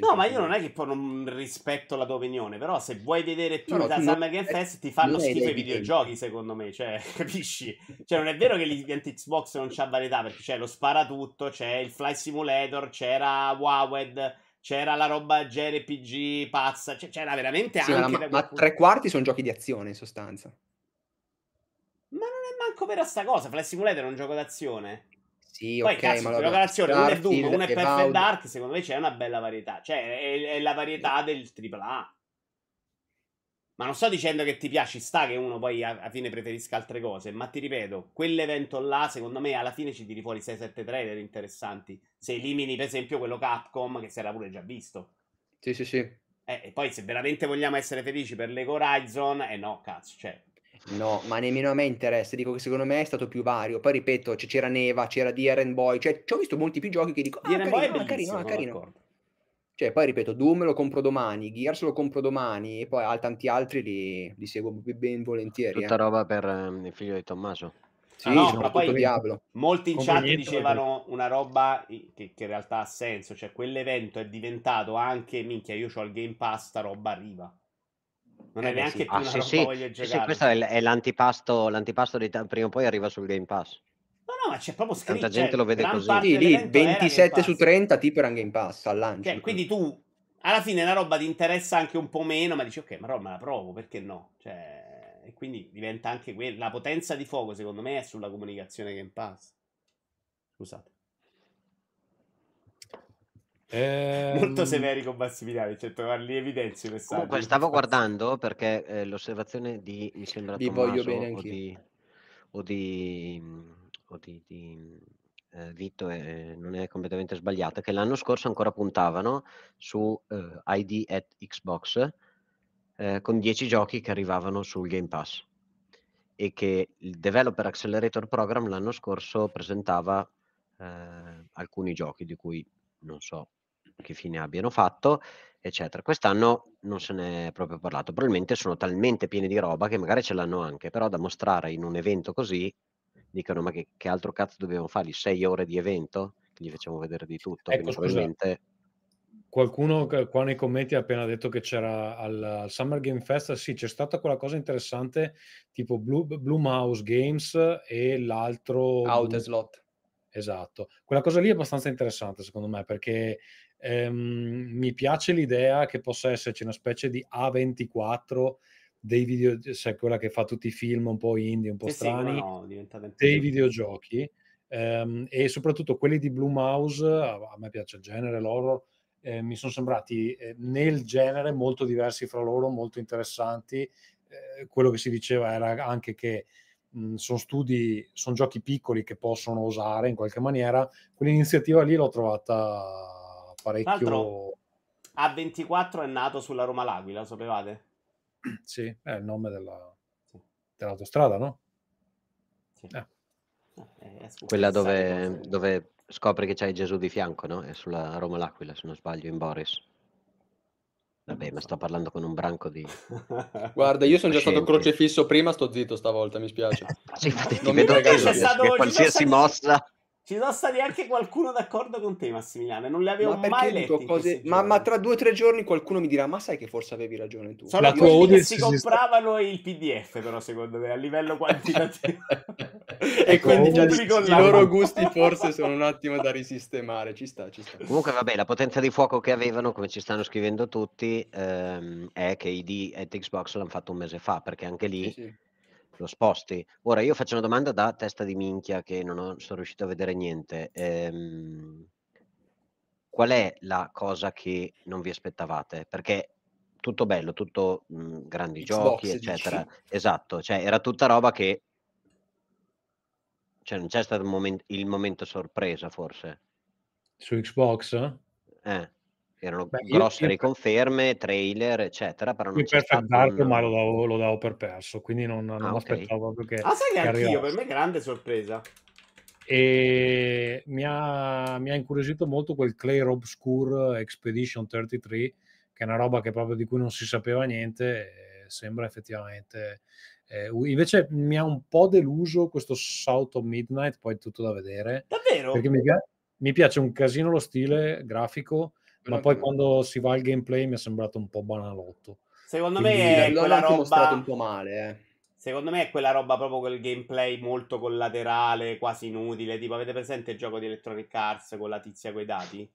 No, ma io non è che poi non rispetto la tua opinione, però se vuoi vedere più no, da Summer Game eh, Fest ti fanno schifo i videogiochi, secondo me, cioè, *laughs* capisci? Cioè, non è vero che l'evento Xbox non c'ha varietà, perché c'è lo sparatutto, c'è il Fly Simulator, c'era Wowed c'era la roba JRPG pazza, cioè, c'era veramente sì, anche... Ma, ma tre quarti sono giochi di azione in sostanza. Ma non è manco vera sta cosa, Flash Simulator è un gioco d'azione. Sì, Poi, ok, cazzo, ma allora, l'azione, uno è Doom, uno è Perfect Dark, secondo me c'è una bella varietà, cioè è, è la varietà del AAA. Ma non sto dicendo che ti piace, sta che uno poi alla fine preferisca altre cose, ma ti ripeto, quell'evento là, secondo me, alla fine ci tiri fuori 6-7 trailer interessanti. Se elimini, per esempio, quello Capcom, che si era pure già visto. Sì, sì, sì. Eh, e poi se veramente vogliamo essere felici per Lego Horizon, eh no, cazzo, cioè, No, ma nemmeno a me interessa. Dico che secondo me è stato più vario. Poi ripeto, c'era Neva, c'era Dear and Boy. Cioè, ci ho visto molti più giochi che dico: ah, Dear Boy è ah, carino, ah, carino. Cioè, poi ripeto, Doom lo compro domani, Gears lo compro domani, e poi tanti altri li, li, seguo ben volentieri. Tutta eh. roba per eh, il figlio di Tommaso. Sì, ah, no, ma poi Diablo. molti in chat dicevano una roba che, che, in realtà ha senso, cioè quell'evento è diventato anche, minchia, io ho il Game Pass, sta roba arriva. Non è eh, neanche sì. più ah, una sì, roba sì. voglio sì, giocare. Sì, questo è, l'antipasto, l'antipasto di t- prima o poi arriva sul Game Pass no, ma c'è proprio scritto. Tanta gente cioè, lo vede così. Lì, lì 27 su 30 tipo era Game Pass al lancio. Cioè, quindi tu alla fine la roba ti interessa anche un po' meno, ma dici ok, ma roba la provo, perché no? Cioè, e quindi diventa anche quella. La potenza di fuoco, secondo me, è sulla comunicazione Game Pass. Scusate. Eh... Molto severi con Massimiliano, cioè trovarli evidenzi questa. Comunque stavo guardando perché eh, l'osservazione di mi sembra Tommaso, voglio bene anch'io. o di, o di o di, di eh, Vito è, non è completamente sbagliata, che l'anno scorso ancora puntavano su eh, ID at Xbox eh, con 10 giochi che arrivavano sul Game Pass e che il Developer Accelerator Program l'anno scorso presentava eh, alcuni giochi di cui non so che fine abbiano fatto, eccetera. Quest'anno non se ne è proprio parlato, probabilmente sono talmente pieni di roba che magari ce l'hanno anche, però da mostrare in un evento così dicono ma che, che altro cazzo dobbiamo fare? Gli sei ore di evento? gli facciamo vedere di tutto. Ecco, probabilmente... Qualcuno qua nei commenti ha appena detto che c'era al, Summer Game Fest, sì, c'è stata quella cosa interessante tipo Blue, Blue Mouse Games e l'altro... Out of Slot. Esatto, quella cosa lì è abbastanza interessante secondo me perché ehm, mi piace l'idea che possa esserci una specie di A24 dei video, cioè quella che fa tutti i film un po' indie, un po' sì, strani, sì, no, dei videogiochi ehm, e soprattutto quelli di Blue Mouse, a, a me piace il genere, l'horror, eh, mi sono sembrati eh, nel genere molto diversi fra loro, molto interessanti. Eh, quello che si diceva era anche che mhmm, sono studi, sono giochi piccoli che possono osare in qualche maniera. Quell'iniziativa lì l'ho trovata parecchio. A24 è nato sulla Roma L'Aquila, lo sapevate? Sì, è il nome della, sì. dell'autostrada, no? Sì. Eh. eh Quella dove, dove, scopre che c'hai Gesù di fianco, no? È sulla Roma L'Aquila, se non sbaglio, in Boris. Vabbè, ma sto parlando con un branco di... *laughs* Guarda, io sono già stato crocefisso prima, sto zitto stavolta, mi spiace. *laughs* sì, infatti, non mi vedo che qualsiasi mossa... Ci sono stati anche qualcuno d'accordo con te, Massimiliano, non le avevo ma mai letto. Cose... Ma, ma, tra due o tre giorni qualcuno mi dirà: Ma sai che forse avevi ragione tu? Sono La tua si, compravano sta... il PDF, però, secondo me, a livello quantitativo. *laughs* e ecco, quindi già i loro gusti forse sono un attimo da risistemare. Ci sta, ci sta. Comunque, vabbè, la potenza di fuoco che avevano, come ci stanno scrivendo tutti, ehm, è che i D at Xbox l'hanno fatto un mese fa, perché anche lì. Sì, sì lo sposti. Ora io faccio una domanda da testa di minchia che non ho, sono riuscito a vedere niente. Ehm, qual è la cosa che non vi aspettavate? Perché tutto bello, tutto mh, mhmm, grandi Xbox, giochi, eccetera. Dici. Esatto, cioè era tutta roba che... Cioè non c'è stato il momento, il momento sorpresa forse. Su Xbox? Eh erano Beh, grosse io, riconferme, trailer, eccetera. Però non c'è stato Dark, un... ma lo davo, lo davo, per perso, quindi non, non ah, okay. aspettavo proprio che. Ah, sai che, che anch'io, arrivasse. per me, grande sorpresa. E mi ha, mi ha incuriosito molto quel Clay Obscure Expedition 33, che è una roba che proprio di cui non si sapeva niente. sembra effettivamente. Eh, invece mi ha un po' deluso questo South of Midnight, poi tutto da vedere. Davvero? Perché mi, mi piace un casino lo stile grafico ma poi quando si va al gameplay mi è sembrato un po' banalotto. Secondo Quindi, me è quella roba... un po' male, eh. Secondo me è quella roba proprio quel gameplay molto collaterale, quasi inutile. Tipo, avete presente il gioco di Electronic Arts con la tizia coi dati?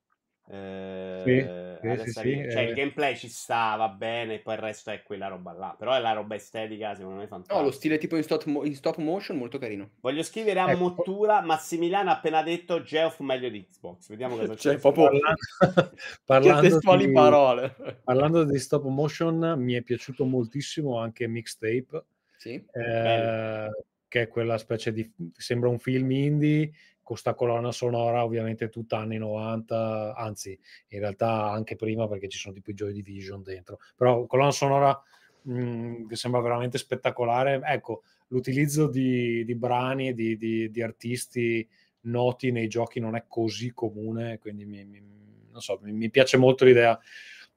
Ehm, cioè eh, sì, sì, sì, sì, cioè, eh. il gameplay ci sta, va bene, poi il resto è quella roba là. Però è la roba estetica, secondo me, fantastica. No, lo stile tipo in stop, mo- in stop motion, molto carino. Voglio scrivere a ecco. Mottura, Massimiliano ha appena detto Geoff meglio di Xbox. Vediamo cosa *laughs* succede. Cioè, proprio *laughs* *laughs* parlando, parlando parole. parlando di stop motion, mi è piaciuto moltissimo anche Mixtape. Sì. Eh, che è quella specie di... sembra un film indie questa colonna sonora ovviamente tutta anni 90, anzi in realtà anche prima perché ci sono tipo i Joy Division dentro, però colonna sonora mhmm, che sembra veramente spettacolare, ecco l'utilizzo di, di brani e di, di, di, artisti noti nei giochi non è così comune, quindi mi, mi, so, mi, mi piace molto l'idea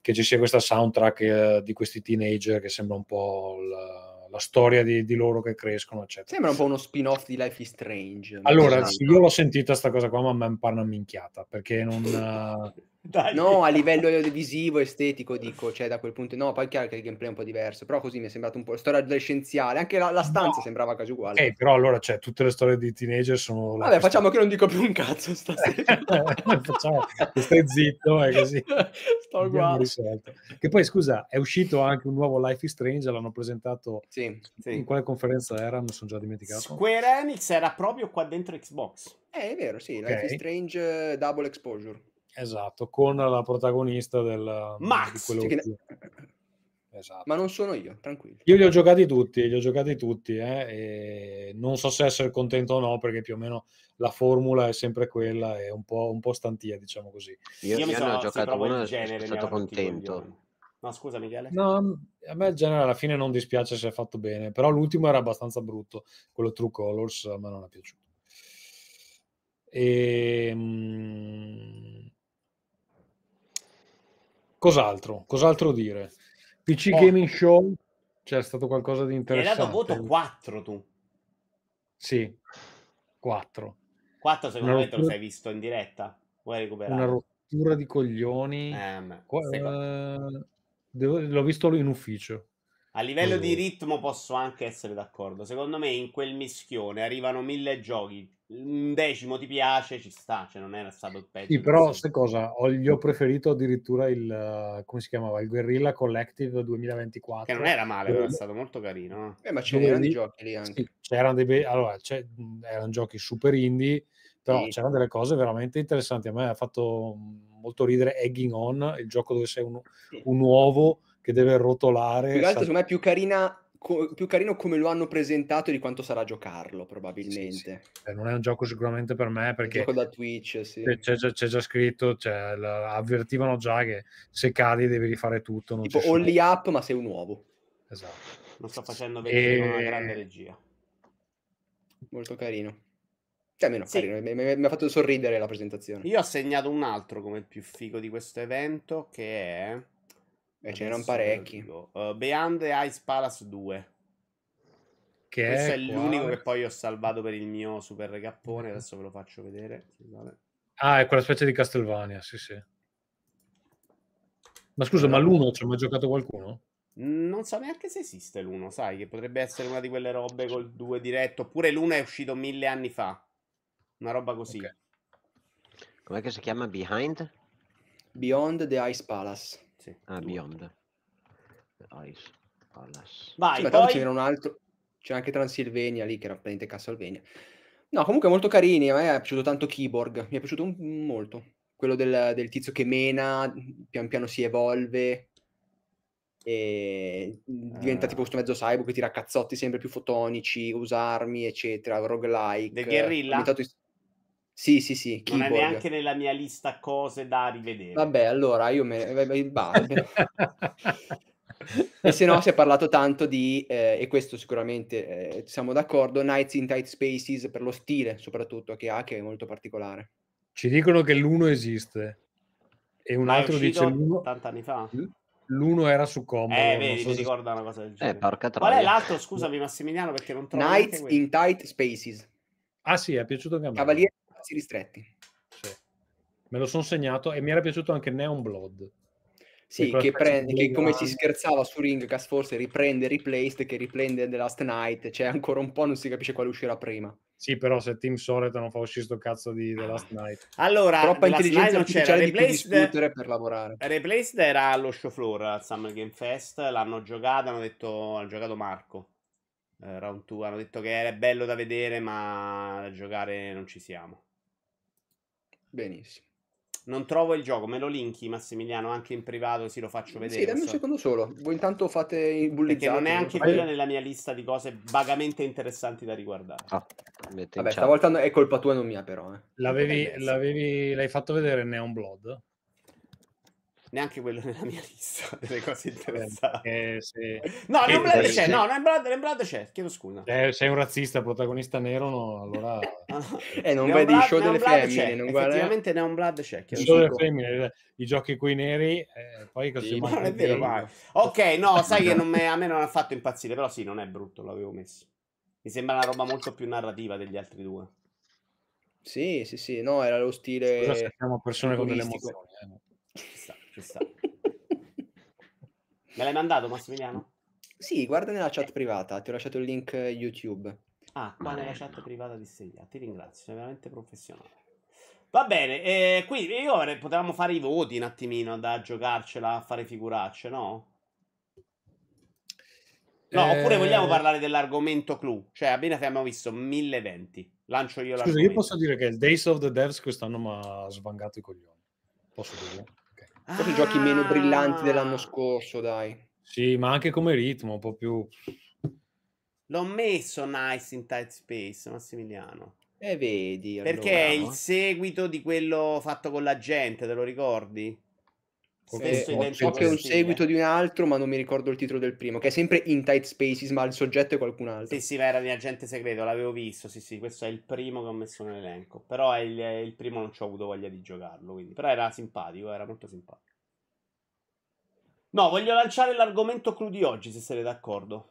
che ci sia questa soundtrack eh, di questi teenager che sembra un po' il la storia di, di, loro che crescono, eccetera. Sembra un po' uno spin-off di Life is Strange. Allora, io l'ho sentita sta cosa qua, ma mi pare una minchiata, perché non... *laughs* Dai. No, a livello visivo, estetico, dico, cioè da quel punto no, poi è chiaro che il gameplay è un po' diverso, però così mi è sembrato un po' storia adolescenziale, anche la, la stanza no. sembrava quasi uguale. Eh, però allora, cioè, tutte le storie di teenager sono... Vabbè, questa... facciamo che non dico più un cazzo stasera. *laughs* facciamo, stai zitto, è così. Sto uguale. Che poi, scusa, è uscito anche un nuovo Life is Strange, l'hanno presentato... Sì, sì. In quale conferenza era? Mi sono già dimenticato. Square Enix era proprio qua dentro Xbox. Eh, è vero, sì, okay. Life is Strange eh, Double Exposure. Esatto, con la protagonista del... Max! Cioè esatto. Ma non sono io, tranquillo. Io li ho giocati tutti, li ho giocati tutti, eh, non so se essere contento o no, perché più o meno la formula è sempre quella, è un po', un po stantia, diciamo così. Io, io, io mi sono ho giocato uno e sono stato contento. No, scusa Michele. No, a me il genere alla fine non dispiace se è fatto bene, però l'ultimo era abbastanza brutto, quello True Colors, ma non è piaciuto. E... Ehm, Cos'altro? Cos'altro dire? PC oh. Gaming Show c'è stato qualcosa di interessante. Hai dato voto 4 tu. Sì, 4. 4 secondo una me rottura... te lo sei visto in diretta? Vuoi recuperare? Una rottura di coglioni. Eh, Qua... Eh, devo... L'ho visto in ufficio. A livello mm. di ritmo posso anche essere d'accordo. Secondo me in quel mischione arrivano mille giochi un decimo ti piace, ci sta, cioè non era stato peggio. Sì, però sai cosa, ho, gli ho preferito addirittura il, eh, come si chiamava, il Guerrilla Collective 2024. Che non era male, era stato molto carino. Eh, ma c'erano dei giochi lì anche. Sì, c'erano dei bei, allora, erano giochi super indie, però sì. c'erano delle cose veramente interessanti. A me ha fatto molto ridere Egging On, il gioco dove sei un, un uovo che deve rotolare. Più che altro, secondo me, è più carina co- più carino come lo hanno presentato di quanto sarà giocarlo, probabilmente. Sì, sì. Cioè, non è un gioco sicuramente per me, perché... da Twitch, sì. c'è, già, c'è, già scritto, cioè, avvertivano già che se cadi devi rifare tutto. Non tipo only solo. up, ma sei un uovo. Esatto. Lo sto facendo vedere e... una grande regia. Molto carino. Cioè, meno sì. carino, mi, mi, ha fatto sorridere la presentazione. Io ho segnato un altro come il più figo di questo evento, che è... Beh, ce n'erano parecchi. Uh, Beyond the Ice Palace 2. Che Questo è, è l'unico che poi ho salvato per il mio super recappone. Adesso ve lo faccio vedere. Scusate. Ah, è quella specie di Castlevania, sì, sì. Ma scusa, allora... ma eh, l'uno ci ha mai giocato qualcuno? Non so neanche se esiste l'uno, sai, che potrebbe essere una di quelle robe col 2 diretto. Oppure l'uno è uscito mille anni fa. Una roba così. Okay. Com'è che si chiama Behind? Beyond the Ice Palace. Sì, ah, due. Beyond. Ice Palace. Vai, sì, poi... c'era un altro, c'è anche Transilvania lì che era praticamente Castlevania. No, comunque molto carini, a me è piaciuto tanto Keyboard. mi è piaciuto un... molto. Quello del, del tizio che mena, pian piano si evolve, e diventa uh, tipo questo mezzo cyborg che tira cazzotti sempre più fotonici, usa armi, eccetera, roguelike. The Guerrilla. Diventato... Sì, sì, sì. Non Keyboard. è neanche nella mia lista cose da rivedere. Vabbè, allora io me. ne *laughs* e se no si è parlato tanto di, eh, e questo sicuramente eh, siamo d'accordo, Nights in Tight Spaces per lo stile soprattutto che ha, che è molto particolare. Ci dicono che l'uno esiste e un Ma altro dice l'uno... anni fa? L'uno era su Commodore. Eh, non vedi, so ti se... ricorda una cosa del eh, genere. Eh, Qual è l'altro, scusami Massimiliano, perché non trovo Nights in Tight Spaces. Ah sì, è piaciuto anche a me. Cavaliere spazi ristretti. Sì. Me lo sono segnato e mi era piaciuto anche Neon Blood. Sì, che, prende, che come si scherzava su Ringcast forse riprende Replaced che riprende The Last Night, cioè ancora un po' non si capisce quale uscirà prima. Sì, però se Team Soleta non fa uscire sto cazzo di The Last ah. Night. Allora, troppa intelligenza artificiale di cui discutere per lavorare. Replaced era allo show floor al Summer Game Fest, l'hanno giocata, hanno detto hanno giocato Marco. Eh, round 2 hanno detto che era bello da vedere, ma da giocare non ci siamo. Benissimo. Non trovo il gioco, me lo linki Massimiliano anche in privato, sì, lo faccio vedere. Sì, dammi so. un secondo solo. Voi intanto fate i bullizzare. Perché non è anche quella nella mia lista di cose vagamente interessanti da riguardare. Ah, Vabbè, stavolta è colpa tua e non mia però. Eh. L'avevi, l'avevi, l'hai fatto vedere Neon Blood? neanche quello nella mia *laughs* lista delle cose eh, interessanti. Eh, sì. No, non Blood c'è, sì. no, non Blood, Blood c'è, chiedo scusa. Eh, sei un razzista, protagonista nero, no, allora... *laughs* Ah, eh, non vedi i show delle femmine, non guarda... Effettivamente Neon Blood c'è, chiedo scusa. delle femmine, eh, i giochi qui neri, eh, poi cosa sì, non è vero, vai. Ok, no, *laughs* sai che me, a me non ha fatto impazzire, però sì, non è brutto, l'avevo messo. Mi sembra una roba molto più narrativa degli altri due. Sì, sì, sì, no, era lo stile... Cosa sappiamo persone con delle emozioni, eh. Ci sta. Me l'hai mandato Massimiliano? Sì, guarda nella chat privata, ti ho lasciato il link YouTube. Ah, qua nella chat privata di Seglia. Ti ringrazio, sei veramente professionale. Va bene, eh, qui io avrei, potevamo fare i voti un attimino da giocarcela a fare figuracce, no? No, eh... oppure vogliamo parlare dell'argomento clou. Cioè, appena abbiamo visto 1020. Lancio io la. Scusa, io posso dire che il Days of the Devs quest'anno mi ha svangato i coglioni. Posso dire? Forse ah. giochi meno brillanti dell'anno ah. scorso, dai. Sì, ma anche come ritmo, un po' più... L'ho messo Nice in Tight Space, Massimiliano. E eh, vedi. Perché allora. è il seguito di quello fatto con la gente, te lo ricordi? Spesso so che è un seguito eh. di un altro, ma non mi ricordo il titolo del primo, che è sempre in Tight Spaces, ma il soggetto è qualcun altro. Sì, sì, ma era di Agente Segreto, l'avevo visto, sì, sì, questo è il primo che ho messo nell'elenco, però è il, il primo non ci ho avuto voglia di giocarlo, quindi. però era simpatico, era molto simpatico. No, voglio lanciare l'argomento clou di oggi, se siete d'accordo.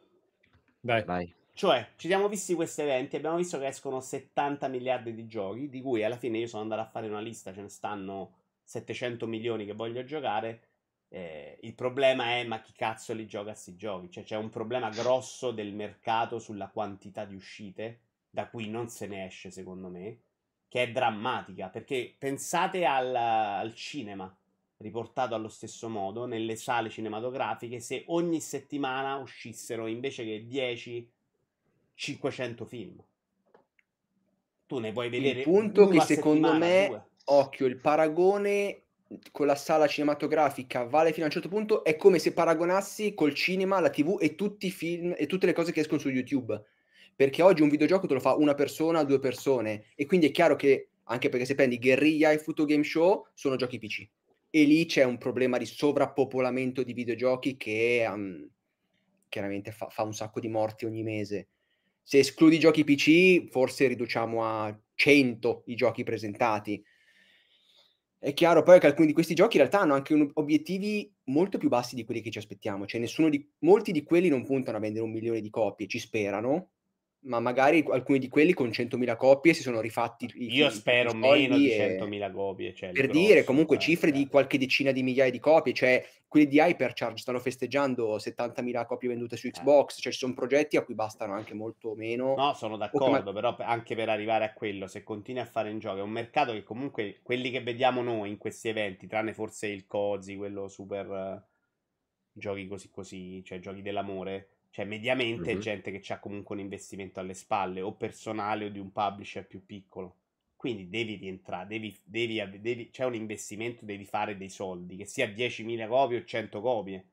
Dai. Vai. Cioè, ci siamo visti questi eventi, abbiamo visto che escono 70 miliardi di giochi, di cui alla fine io sono andato a fare una lista, ce ne stanno 700 milioni che voglio giocare, eh, il problema è ma chi cazzo li gioca questi giochi? Cioè c'è un problema grosso del mercato sulla quantità di uscite, da cui non se ne esce secondo me, che è drammatica, perché pensate al, al cinema, riportato allo stesso modo, nelle sale cinematografiche, se ogni settimana uscissero invece che 10, 500 film. Tu ne puoi vedere... Il punto che secondo me occhio, il paragone con la sala cinematografica vale fino a un certo punto, è come se paragonassi col cinema, la tv e tutti i film e tutte le cose che escono su YouTube. Perché oggi un videogioco te lo fa una persona, due persone. E quindi è chiaro che, anche perché se prendi Guerriglia e Futo Game Show, sono giochi PC. E lì c'è un problema di sovrappopolamento di videogiochi che um, chiaramente fa, fa un sacco di morti ogni mese. Se escludi i giochi PC, forse riduciamo a 100 i giochi presentati è chiaro poi che alcuni di questi giochi in realtà hanno anche un, obiettivi molto più bassi di quelli che ci aspettiamo, cioè di, molti di quelli non puntano a vendere un milione di copie, ci sperano, ma magari alcuni di quelli con 100.000 copie si sono rifatti. I, Io i, spero i meno di 100.000 copie. Cioè per grosso, dire, comunque, eh, cifre di eh. qualche decina di migliaia di copie. Cioè, quelli di Hypercharge stanno festeggiando 70.000 copie vendute su eh. Xbox. Eh. Cioè, ci sono progetti a cui bastano anche molto meno. No, sono d'accordo, ma... però anche per arrivare a quello, se continui a fare in gioco, è un mercato che comunque quelli che vediamo noi in questi eventi, tranne forse il Cozy, quello super... giochi così così, cioè giochi dell'amore cioè, mediamente mm-hmm. gente che ha comunque un investimento alle spalle, o personale o di un publisher più piccolo. Quindi devi rientrare, devi, devi, devi, c'è un investimento, devi fare dei soldi, che sia 10.000 copie o 100 copie.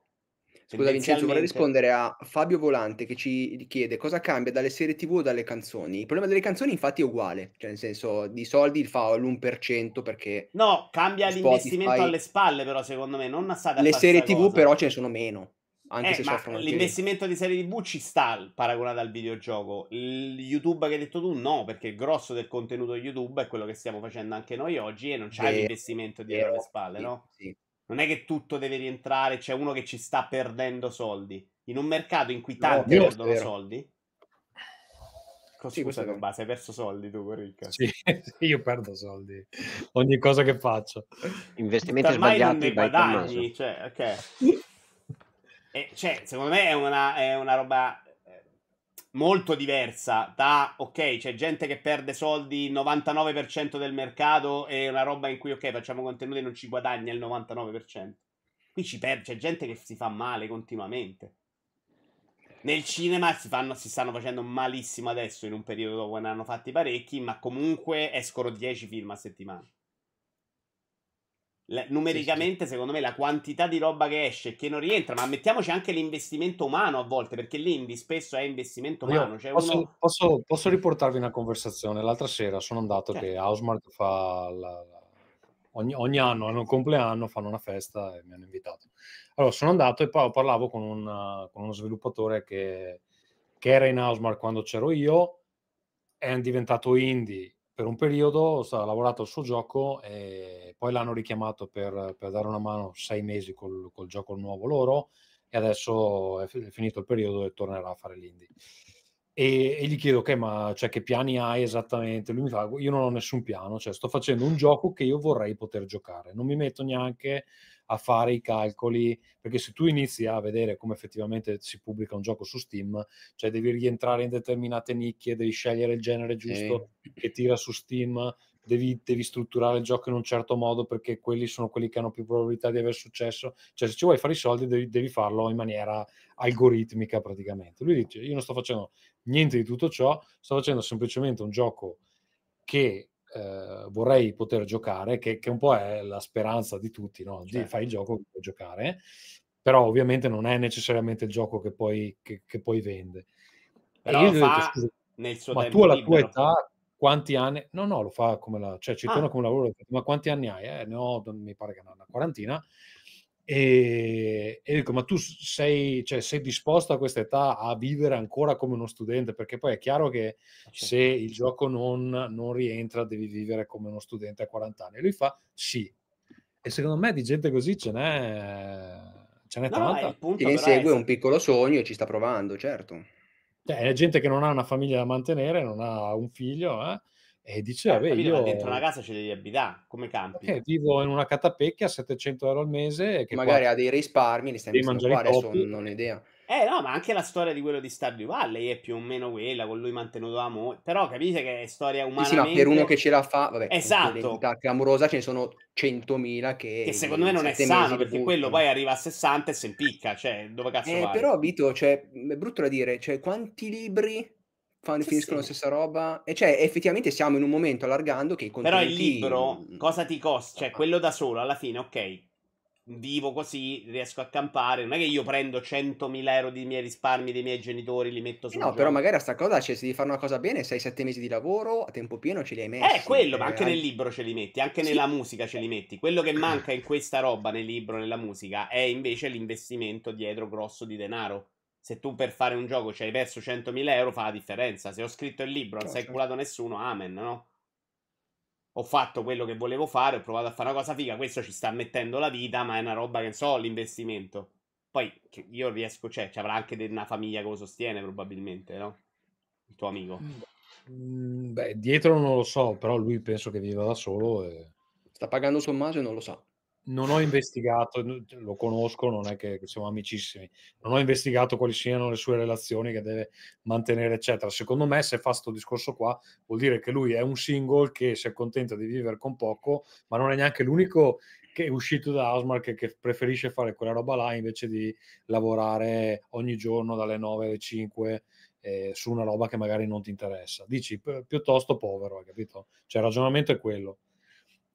Scusa Vincenzo, vorrei rispondere a Fabio Volante che ci chiede cosa cambia dalle serie tv o dalle canzoni. Il problema delle canzoni infatti è uguale, cioè nel senso di soldi fa l'1% perché... No, cambia Spotify... l'investimento alle spalle però secondo me, non a Le serie tv però ce ne sono meno. Anche eh, se soffrono l'investimento di serie TV ci sta paragonato al videogioco. Il YouTube che hai detto tu, no, perché il grosso del contenuto YouTube è quello che stiamo facendo anche noi oggi e non c'è Beh, l'investimento dietro le spalle, sì, no? Sì. Non è che tutto deve rientrare, c'è uno che ci sta perdendo soldi. In un mercato in cui tanti no, perdono soldi, Così sì, scusa base, hai perso soldi tu, Ricca. *laughs* Sì, io perdo soldi. Ogni cosa che faccio. Investimenti Ormai Ma non ne guadagni, cioè, ok. *laughs* E, cioè, secondo me è una, è una roba eh, molto diversa da, ok, c'è gente che perde soldi il 99% del mercato e una roba in cui, ok, facciamo contenuti e non ci guadagna il 99%. Qui ci per- c'è gente che si fa male continuamente. Nel cinema si, fanno, si stanno facendo malissimo adesso, in un periodo dove ne hanno fatti parecchi, ma comunque escono 10 film a settimana. Le, numericamente, sì, sì. secondo me, la quantità di roba che esce e che non rientra, ma mettiamoci anche l'investimento umano a volte, perché l'indie spesso è investimento umano. Cioè posso, uno... posso, posso, riportarvi una conversazione? L'altra sera sono andato certo. che Housemart fa la, ogni, ogni, anno, hanno un compleanno, fanno una festa e mi hanno invitato. Allora sono andato e poi parlavo con, una, con uno sviluppatore che, che era in Housemart quando c'ero io, è diventato indie per un periodo ha lavorato al suo gioco e poi l'hanno richiamato per, per dare una mano sei mesi col, col, gioco nuovo loro e adesso è finito il periodo e tornerà a fare l'indie. E, e gli chiedo, ok, ma cioè, che piani hai esattamente? Lui mi fa, io non ho nessun piano, cioè, sto facendo un gioco che io vorrei poter giocare, non mi metto neanche a fare i calcoli, perché se tu inizi a vedere come effettivamente si pubblica un gioco su Steam, cioè devi rientrare in determinate nicchie, devi scegliere il genere giusto eh. che tira su Steam, Devi, devi, strutturare il gioco in un certo modo perché quelli sono quelli che hanno più probabilità di aver successo. Cioè, se ci vuoi fare i soldi, devi, devi, farlo in maniera algoritmica praticamente. Lui dice: Io non sto facendo niente di tutto ciò, sto facendo semplicemente un gioco che eh, vorrei poter giocare, che, che, un po' è la speranza di tutti, no? Certo. Fai il gioco, che puoi giocare, però ovviamente non è necessariamente il gioco che poi, che, che poi vende. Però e io fa detto, nel suo ma tu alla libero. tua età quanti anni? No, no, lo fa come la... cioè ci ah. torna come lavoro, ma quanti anni hai? Eh, ne ho, mi pare che ne ho una quarantina e, e, dico, ma tu sei, cioè, sei, disposto a questa età a vivere ancora come uno studente? Perché poi è chiaro che ah, certo. se il gioco non, non rientra devi vivere come uno studente a 40 anni. E lui fa sì. E secondo me di gente così ce n'è, ce n'è no, tanta. Chi ne segue è... un piccolo sogno e ci sta provando, certo. Cioè, è gente che non ha una famiglia da mantenere, non ha un figlio, eh? E dice, certo, vabbè, eh, io... dentro una casa ce li abità, come campi? Eh, vivo in una catapecchia a 700 euro al mese. Che Magari qua... ha dei risparmi, li stai mettendo qua, adesso non ho idea. Eh no, ma anche la storia di quello di Stardew Valley è più o meno quella, con lui mantenuto a mo... Però capite che è storia umana. Sì, sì, ma per uno che ce la fa, vabbè, esatto. clamorosa ce ne sono 100.000 che... Che secondo me non è sano, perché buttano. quello poi arriva a 60 e se impicca, cioè, dove cazzo eh, vai? Però, Vito, cioè, è brutto da dire, cioè, quanti libri fanno, sì, finiscono sì. la stessa roba. E cioè, effettivamente siamo in un momento allargando che i contenuti... Però il libro, cosa ti costa? Cioè, quello da solo, alla fine, ok, vivo così, riesco a campare. Non è che io prendo 100.000 euro di miei risparmi dei miei genitori, li metto su. no, gioco. però magari a sta cosa, cioè, se devi fare una cosa bene, 6 sette mesi di lavoro a tempo pieno ce li hai messi. Eh, quello, ma eh, anche hai... nel libro ce li metti, anche sì. nella musica ce li metti. Quello che *clears throat* manca in questa roba, nel libro, nella musica, è invece l'investimento dietro grosso di denaro se tu per fare un gioco ci hai perso 100.000 euro fa la differenza. Se ho scritto il libro, non certo, si è certo. culato nessuno, amen, no? Ho fatto quello che volevo fare, ho provato a fare una cosa figa, questo ci sta mettendo la vita, ma è una roba che, so, l'investimento. Poi io riesco, cioè, ci avrà anche una famiglia che lo sostiene probabilmente, no? Il tuo amico. Mm, beh, dietro non lo so, però lui penso che viva da solo e... Sta pagando Tommaso e non lo sa non ho investigato, lo conosco, non è che siamo amicissimi, non ho investigato quali siano le sue relazioni che deve mantenere, eccetera. Secondo me, se fa questo discorso qua, vuol dire che lui è un single che si accontenta di vivere con poco, ma non è neanche l'unico che è uscito da Asmar che, che preferisce fare quella roba là invece di lavorare ogni giorno dalle 9 alle 5 eh, su una roba che magari non ti interessa. Dici piuttosto povero, hai capito? Cioè, il ragionamento è quello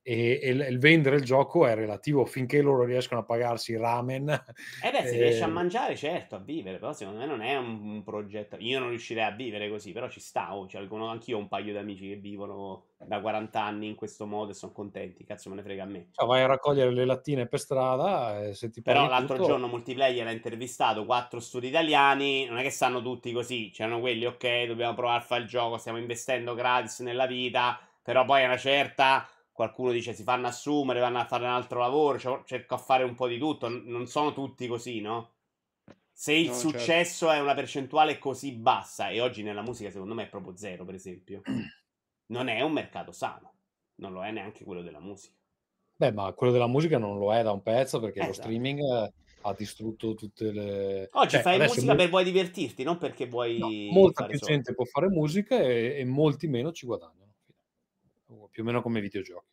e, e, il vendere il gioco è relativo finché loro riescono a pagarsi il ramen. Eh beh, se e... riesce a ehm, mangiare, certo, a vivere, però secondo me non è un, un progetto. Io non riuscirei a vivere così, però ci stavo. Cioè, anch'io ho un paio di amici che vivono da 40 anni in questo modo e sono contenti. Cazzo, me ne frega a me. Cioè, vai a raccogliere le lattine per strada. E se ti però l'altro tutto... giorno Multiplayer ha intervistato quattro studi italiani. Non è che stanno tutti così. C'erano quelli, ok, dobbiamo provare a fare il gioco. Stiamo investendo gratis nella vita, però poi è una certa qualcuno dice si fanno assumere, vanno a fare un altro lavoro, cioè, cerco a fare un po' di tutto, non sono tutti così, no? Se il no, certo. successo certo. è una percentuale così bassa, e oggi nella musica secondo me è proprio zero, per esempio, *clears throat* non è un mercato sano, non lo è neanche quello della musica. Beh, ma quello della musica non lo è da un pezzo perché esatto. lo streaming ha distrutto tutte le... Oggi cioè, fai musica molto... per vuoi divertirti, non perché vuoi... No, molta più gente può fare musica e, e molti meno ci guadagnano più o meno come i videogiochi.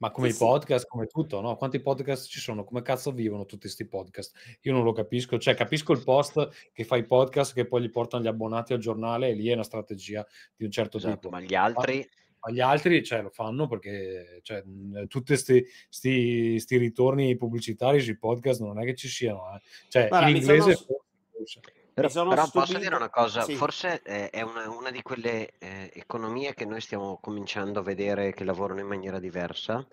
Ma come sì, i podcast, sì. come tutto, no? Quanti podcast ci sono? Come cazzo vivono tutti questi podcast? Io non lo capisco. Cioè, capisco il post che fa i podcast che poi gli portano gli abbonati al giornale e lì è una strategia di un certo esatto, tipo. Ma gli altri... Ma gli altri cioè, lo fanno perché cioè, tutti questi ritorni pubblicitari sui podcast non è che ci siano. Eh. Cioè, Guarda, in inglese... Sono... Però, però posso dire una cosa, sì. forse eh, è una, una di quelle eh, economie che noi stiamo cominciando a vedere che lavorano in maniera diversa,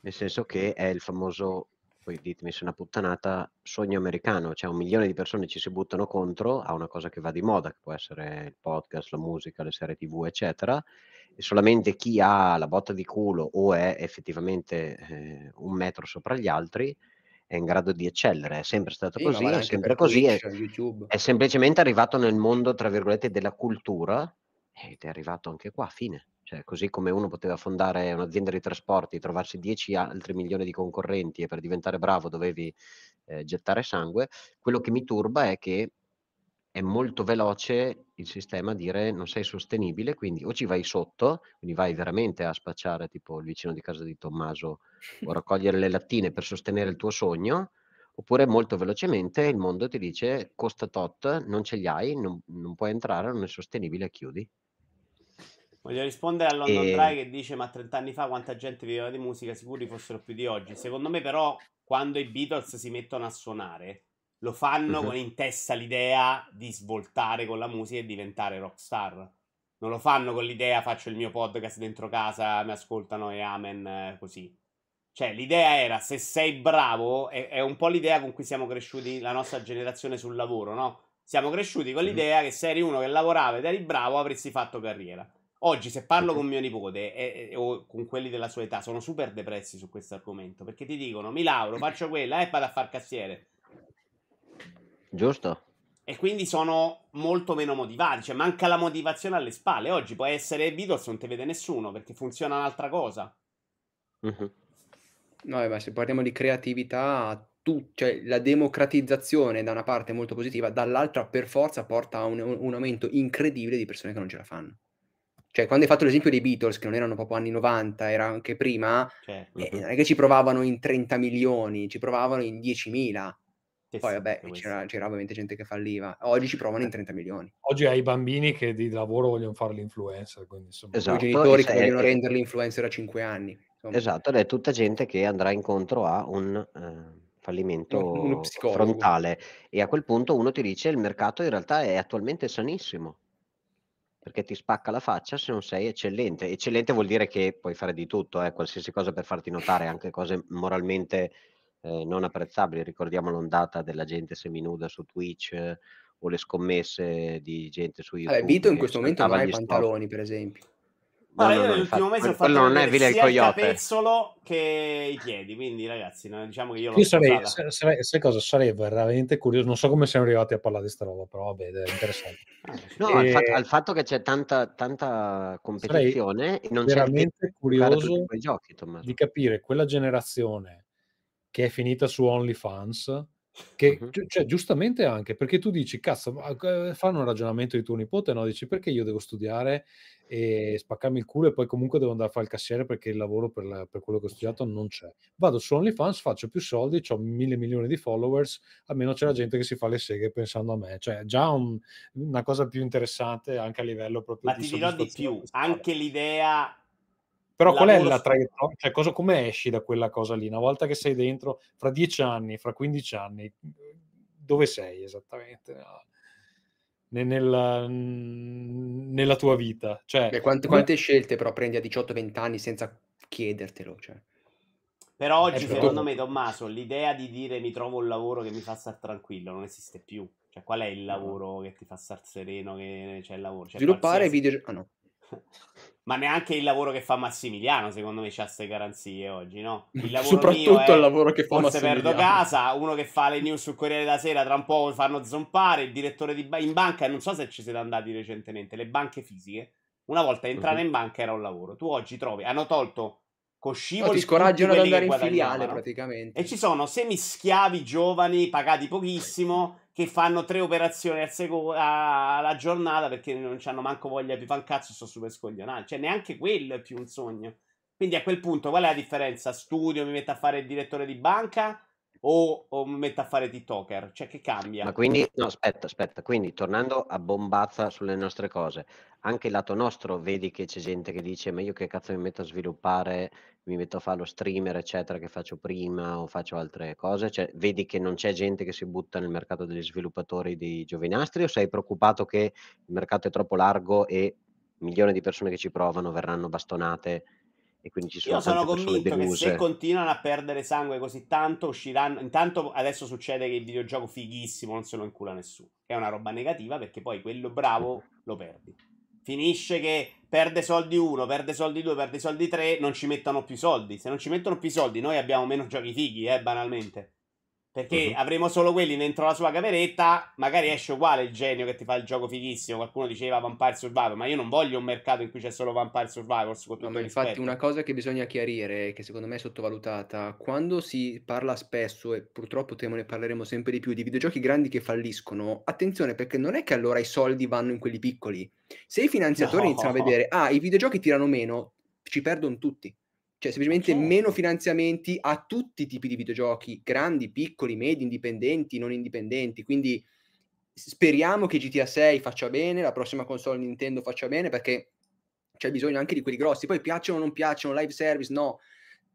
nel senso che è il famoso, poi ditemi se è una puttanata, sogno americano, cioè un milione di persone ci si buttano contro a una cosa che va di moda, che può essere il podcast, la musica, le serie tv, eccetera, e solamente chi ha la botta di culo o è effettivamente eh, un metro sopra gli altri è in grado di eccellere, è sempre stato sì, così, è sempre così, Twitch, è, è, semplicemente arrivato nel mondo, tra virgolette, della cultura ed è arrivato anche qua, fine. Cioè, così come uno poteva fondare un'azienda di trasporti, trovarsi 10 altri milioni di concorrenti e per diventare bravo dovevi eh, gettare sangue, quello che mi turba è che è molto veloce il sistema a dire non sei sostenibile, quindi o ci vai sotto, quindi vai veramente a spacciare tipo il vicino di casa di Tommaso o *laughs* raccogliere le lattine per sostenere il tuo sogno, oppure molto velocemente il mondo ti dice costa tot, non ce li hai, non, non puoi entrare, non è sostenibile, chiudi. Voglio rispondere a London e... Dry che dice ma 30 anni fa quanta gente viveva di musica, sicuri fossero più di oggi. Secondo me però quando i Beatles si mettono a suonare lo fanno uh-huh. con in testa l'idea di svoltare con la musica e diventare rockstar. Non lo fanno con l'idea faccio il mio podcast dentro casa, mi ascoltano e amen eh, così. Cioè, l'idea era se sei bravo, è, è un po' l'idea con cui siamo cresciuti la nostra generazione sul lavoro, no? Siamo cresciuti con mhm. l'idea che se eri uno che lavorava ed eri bravo avresti fatto carriera. Oggi, se parlo con mio nipote e, e, o con quelli della sua età, sono super depressi su questo argomento perché ti dicono: Mi lauro, faccio quella e eh, vado a far cassiere. Giusto. E quindi sono molto meno motivati, cioè manca la motivazione alle spalle. Oggi puoi essere Beatles, non ti vede nessuno perché funziona un'altra cosa. Mhm. No, eh, ma se parliamo di creatività, tu, cioè, la democratizzazione da una parte è molto positiva, dall'altra per forza porta a un, un, aumento incredibile di persone che non ce la fanno. Cioè, quando hai fatto l'esempio dei Beatles, che non erano proprio anni 90, era anche prima, certo. eh, mhm. non è che ci provavano in 30 milioni, ci provavano in 10.000. Sì, Poi vabbè, c'era, c'era, ovviamente gente che falliva. Oggi ci provano in 30 eh. milioni. Oggi hai i bambini che di lavoro vogliono fare l'influencer, quindi insomma... Esatto. I genitori che vogliono renderli influencer a 5 anni. Insomma. Esatto, ed è tutta gente che andrà incontro a un eh, fallimento frontale. E a quel punto uno ti dice il mercato in realtà è attualmente sanissimo perché ti spacca la faccia se non sei eccellente. Eccellente vuol dire che puoi fare di tutto, eh, qualsiasi cosa per farti notare, anche cose moralmente eh, non apprezzabili. Ricordiamo l'ondata della gente seminuda su Twitch eh, o le scommesse di gente su YouTube. Vabbè, Vito in questo momento non ha i pantaloni, per esempio. Ma no, no, io no, l'ultimo mese ho fatto non è sia il, il capezzolo che i piedi, quindi ragazzi, diciamo che io l'ho io sarei, sarei, sai cosa? Sarei veramente curioso, non so come siamo arrivati a parlare di questa roba, però vabbè, è interessante. *laughs* no, e... al, eh, fatto, al, fatto, che c'è tanta, tanta competizione, sarei non c'è veramente curioso di capire quella generazione che è finita su OnlyFans, che uh-huh. cioè, giustamente anche perché tu dici, cazzo, uhm, uhm, fanno un ragionamento di tuo nipote, no? Dici perché io devo studiare e spaccarmi il culo e poi comunque devo andare a fare il cassiere perché il lavoro per, la, per quello che ho studiato non c'è. Vado su OnlyFans, faccio più soldi, ho mille milioni di followers, almeno c'è la gente che si fa le seghe pensando a me. Cioè, già un, una cosa più interessante anche a livello proprio Ma di ti dirò di più, anche l'idea però qual è la traiettoria? Cioè, cosa, come esci da quella cosa lì? Una volta che sei dentro, fra dieci anni, fra quindici anni, dove sei esattamente? No. Nella, nella, tua vita. Cioè, Beh, quante, quante, scelte però prendi a 18-20 anni senza chiedertelo? Cioè. Però eh, oggi, però... secondo me, Tommaso, l'idea di dire mi trovo un lavoro che mi fa star tranquillo non esiste più. Cioè, qual è il lavoro no. che ti fa star sereno? Che c'è cioè, il lavoro? C'è cioè, Sviluppare qualsiasi... video. Ah, no. *laughs* Ma neanche il lavoro che fa Massimiliano, secondo me, c'ha queste garanzie oggi, no? Il *laughs* lavoro Soprattutto è, il lavoro che fa Massimiliano. perdo casa, uno che fa le news sul Corriere della Sera, tra un po' fanno zompare, il direttore di ba- in banca, non so se ci siete andati recentemente, le banche fisiche. Una volta mhm. entrare uh-huh. in banca era un lavoro. Tu oggi trovi, hanno tolto con scivoli no, ti scoraggiano ad andare in filiale praticamente. E ci sono semischiavi giovani pagati pochissimo che fanno tre operazioni al seco- alla giornata perché non hanno manco voglia di fan cazzo, sono super scoglionati. Cioè neanche quello è più un sogno. Quindi a quel punto qual è la differenza? Studio, mi metto a fare il direttore di banca o, o mi metto a fare TikToker? Cioè, che cambia? Ma quindi, no, aspetta, aspetta. Quindi, tornando a bombazza sulle nostre cose, anche il lato nostro, vedi che c'è gente che dice, ma io che cazzo mi metto a sviluppare, mi metto a fare lo streamer, eccetera, che faccio prima o faccio altre cose? Cioè, vedi che non c'è gente che si butta nel mercato degli sviluppatori di giovinastri o sei preoccupato che il mercato è troppo largo e milioni di persone che ci provano verranno bastonate e quindi ci sono Io sono convinto che se continuano a perdere sangue così tanto usciranno. Intanto adesso succede che il videogioco fighissimo non se lo incula nessuno, è una roba negativa perché poi quello bravo lo perdi. Finisce che perde soldi uno, perde soldi due, perde soldi tre, non ci mettono più soldi. Se non ci mettono più soldi, noi abbiamo meno giochi fighi, eh, banalmente. Perché uh-huh. avremo solo quelli dentro la sua cameretta, magari esce uguale il genio che ti fa il gioco fighissimo. Qualcuno diceva Vampire Survivor, ma io non voglio un mercato in cui c'è solo Vampire Survivor. No, ma infatti una cosa che bisogna chiarire, che secondo me è sottovalutata, quando si parla spesso, e purtroppo temo ne parleremo sempre di più, di videogiochi grandi che falliscono, attenzione perché non è che allora i soldi vanno in quelli piccoli. Se i finanziatori no. *laughs* iniziano a vedere, ah, i videogiochi tirano meno, ci perdono tutti. Cioè, semplicemente okay. meno finanziamenti a tutti i tipi di videogiochi, grandi, piccoli, medi, indipendenti, non indipendenti. Quindi speriamo che GTA 6 faccia bene, la prossima console Nintendo faccia bene, perché c'è bisogno anche di quelli grossi. Poi piacciono o non piacciono, live service, no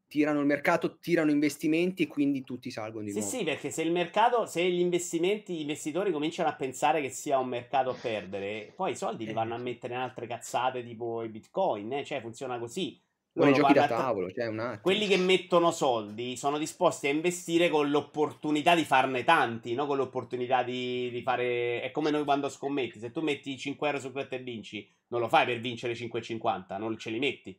tirano il mercato, tirano investimenti e quindi tutti salgono di sì, nuovo. Sì, sì, perché se il mercato, se gli investimenti, gli investitori cominciano a pensare che sia un mercato a perdere, poi i soldi li eh, vanno a mettere in altre cazzate tipo i bitcoin, eh? cioè funziona così. Loro, giochi da tavolo, cioè un attimo. Quelli che mettono soldi sono disposti a investire con l'opportunità di farne tanti, no? Con l'opportunità di, di, fare... È come noi quando scommetti, se tu metti 5 euro su quetta e vinci, non lo fai per vincere 5,50, non ce li metti.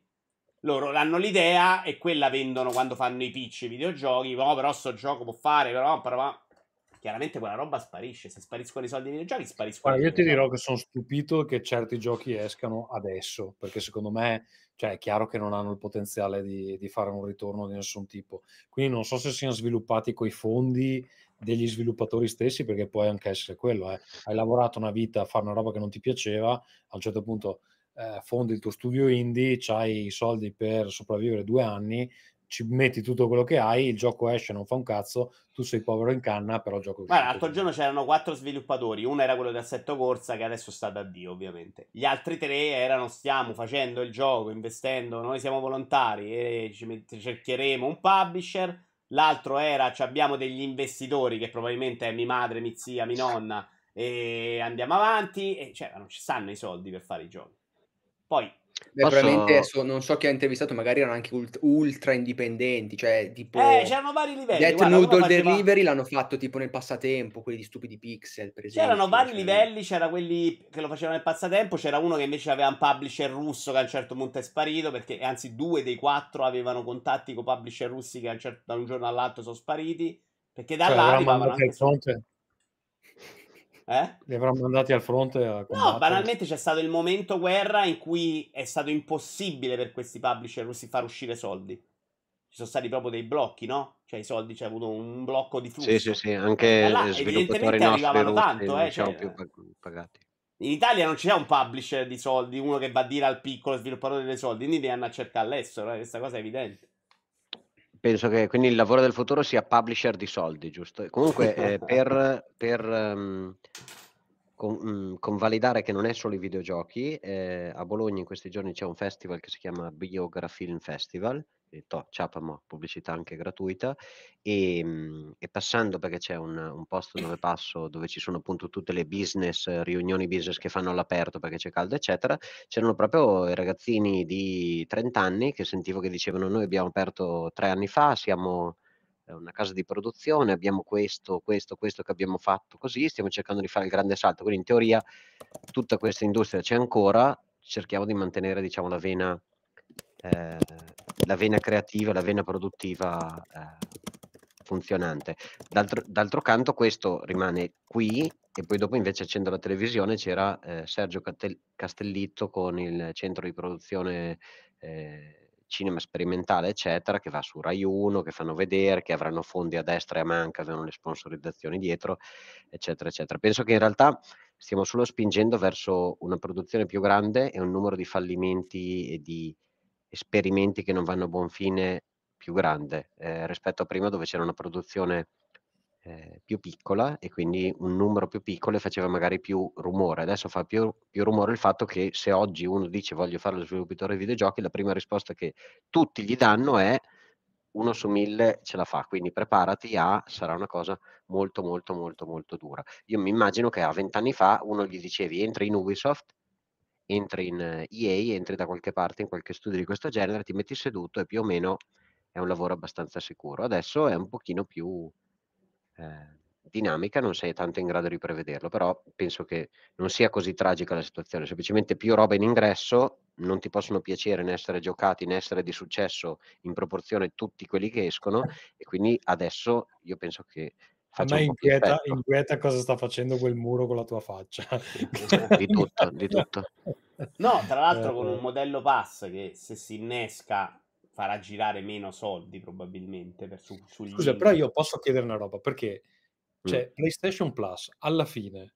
Loro hanno l'idea e quella vendono quando fanno i pitch i videogiochi, oh, però sto gioco può fare, però... però chiaramente quella roba sparisce. Se spariscono i soldi dei videogiochi, spariscono. Guarda, io ti dirò che sono stupito che certi giochi escano adesso, perché secondo me cioè è chiaro che non hanno il potenziale di, di fare un ritorno di nessun tipo. Quindi non so se siano sviluppati coi fondi degli sviluppatori stessi, perché può anche essere quello. Eh. Hai lavorato una vita a fare una roba che non ti piaceva, a un certo punto eh, fondi il tuo studio indie, hai i soldi per sopravvivere due anni, ci metti tutto quello che hai, il gioco esce, non fa un cazzo, tu sei povero in canna, però gioco... Guarda, l'altro giorno c'erano quattro sviluppatori, uno era quello di Assetto Corsa che adesso sta da ad Dio ovviamente, gli altri tre erano stiamo facendo il gioco, investendo, noi siamo volontari e ci met- cercheremo un publisher, l'altro era abbiamo degli investitori che probabilmente è mia madre, mia zia, mia nonna e andiamo avanti, e cioè non ci stanno i soldi per fare i giochi. Poi Beh, Posso... non so chi ha intervistato, magari erano anche ult- ultra indipendenti, cioè tipo... Eh, c'erano vari livelli. Death guarda, Noodle faceva... Delivery l'hanno fatto tipo nel passatempo, quelli di Stupidi Pixel, per esempio. C'erano vari cioè... livelli, c'era quelli che lo facevano nel passatempo, c'era uno che invece aveva un publisher russo che a un certo punto è sparito, perché eh, anzi due dei quattro avevano contatti con publisher russi che un certo... da un giorno all'altro sono spariti, perché da cioè, là arrivavano anche... Content. Eh? Li avrà mandati al fronte a No, banalmente c'è stato il momento guerra in cui è stato impossibile per questi publisher russi far uscire soldi. Ci sono stati proprio dei blocchi, no? Cioè i soldi c'è avuto un blocco di flusso. Sì, sì, sì, anche là, sviluppatori nostri russi tanto, eh, cioè... più pagati. In Italia non c'è un publisher di soldi, uno che va a dire al piccolo sviluppatore dei soldi, quindi li hanno a cercare all'estero, eh? questa cosa è evidente. Penso che quindi il lavoro del futuro sia publisher di soldi, giusto? Comunque, *laughs* eh, per, per um, con, um, convalidare che non è solo i videogiochi, eh, a Bologna in questi giorni c'è un festival che si chiama Biografilm Festival, eh, to, ciapamo, pubblicità anche gratuita, e, ehm, e passando perché c'è un, un, posto dove passo, dove ci sono appunto tutte le business, eh, riunioni business che fanno all'aperto perché c'è caldo, eccetera, c'erano proprio i ragazzini di 30 anni che sentivo che dicevano noi abbiamo aperto tre anni fa, siamo eh, una casa di produzione, abbiamo questo, questo, questo che abbiamo fatto così, stiamo cercando di fare il grande salto. Quindi in teoria tutta questa industria c'è ancora, cerchiamo di mantenere diciamo, la vena Ehm, la vena creativa, la vena produttiva eh, funzionante. D'altro, d'altro, canto questo rimane qui e poi dopo invece accendo la televisione c'era eh, Sergio Cattel- Castellitto con il centro di produzione eh, cinema sperimentale eccetera che va su Rai 1, che fanno vedere, che avranno fondi a destra e a manca, avranno le sponsorizzazioni dietro eccetera eccetera. Penso che in realtà stiamo solo spingendo verso una produzione più grande e un numero di fallimenti e di esperimenti che non vanno a buon fine più grande eh, rispetto a prima dove c'era una produzione eh, più piccola e quindi un numero più piccolo e faceva magari più rumore. Adesso fa più, più rumore il fatto che se oggi uno dice voglio fare lo sviluppatore di videogiochi, la prima risposta che tutti gli danno è uno su mille ce la fa, quindi preparati a, sarà una cosa molto molto molto molto dura. Io mi immagino che a vent'anni fa uno gli dicevi entra in Ubisoft entri in EA, entri da qualche parte, in qualche studio di questo genere, ti metti seduto e più o meno è un lavoro abbastanza sicuro. Adesso è un pochino più eh, dinamica, non sei tanto in grado di prevederlo, però penso che non sia così tragica la situazione, semplicemente più roba in ingresso, non ti possono piacere né essere giocati né essere di successo in proporzione tutti quelli che escono e quindi adesso io penso che a me inquieta, inquieta, cosa sta facendo quel muro con la tua faccia. *laughs* di tutto, di tutto. No, tra l'altro con un eh. modello pass che se si innesca farà girare meno soldi probabilmente. Per su, Scusa, però io posso chiedere una roba, perché cioè, mm. PlayStation Plus alla fine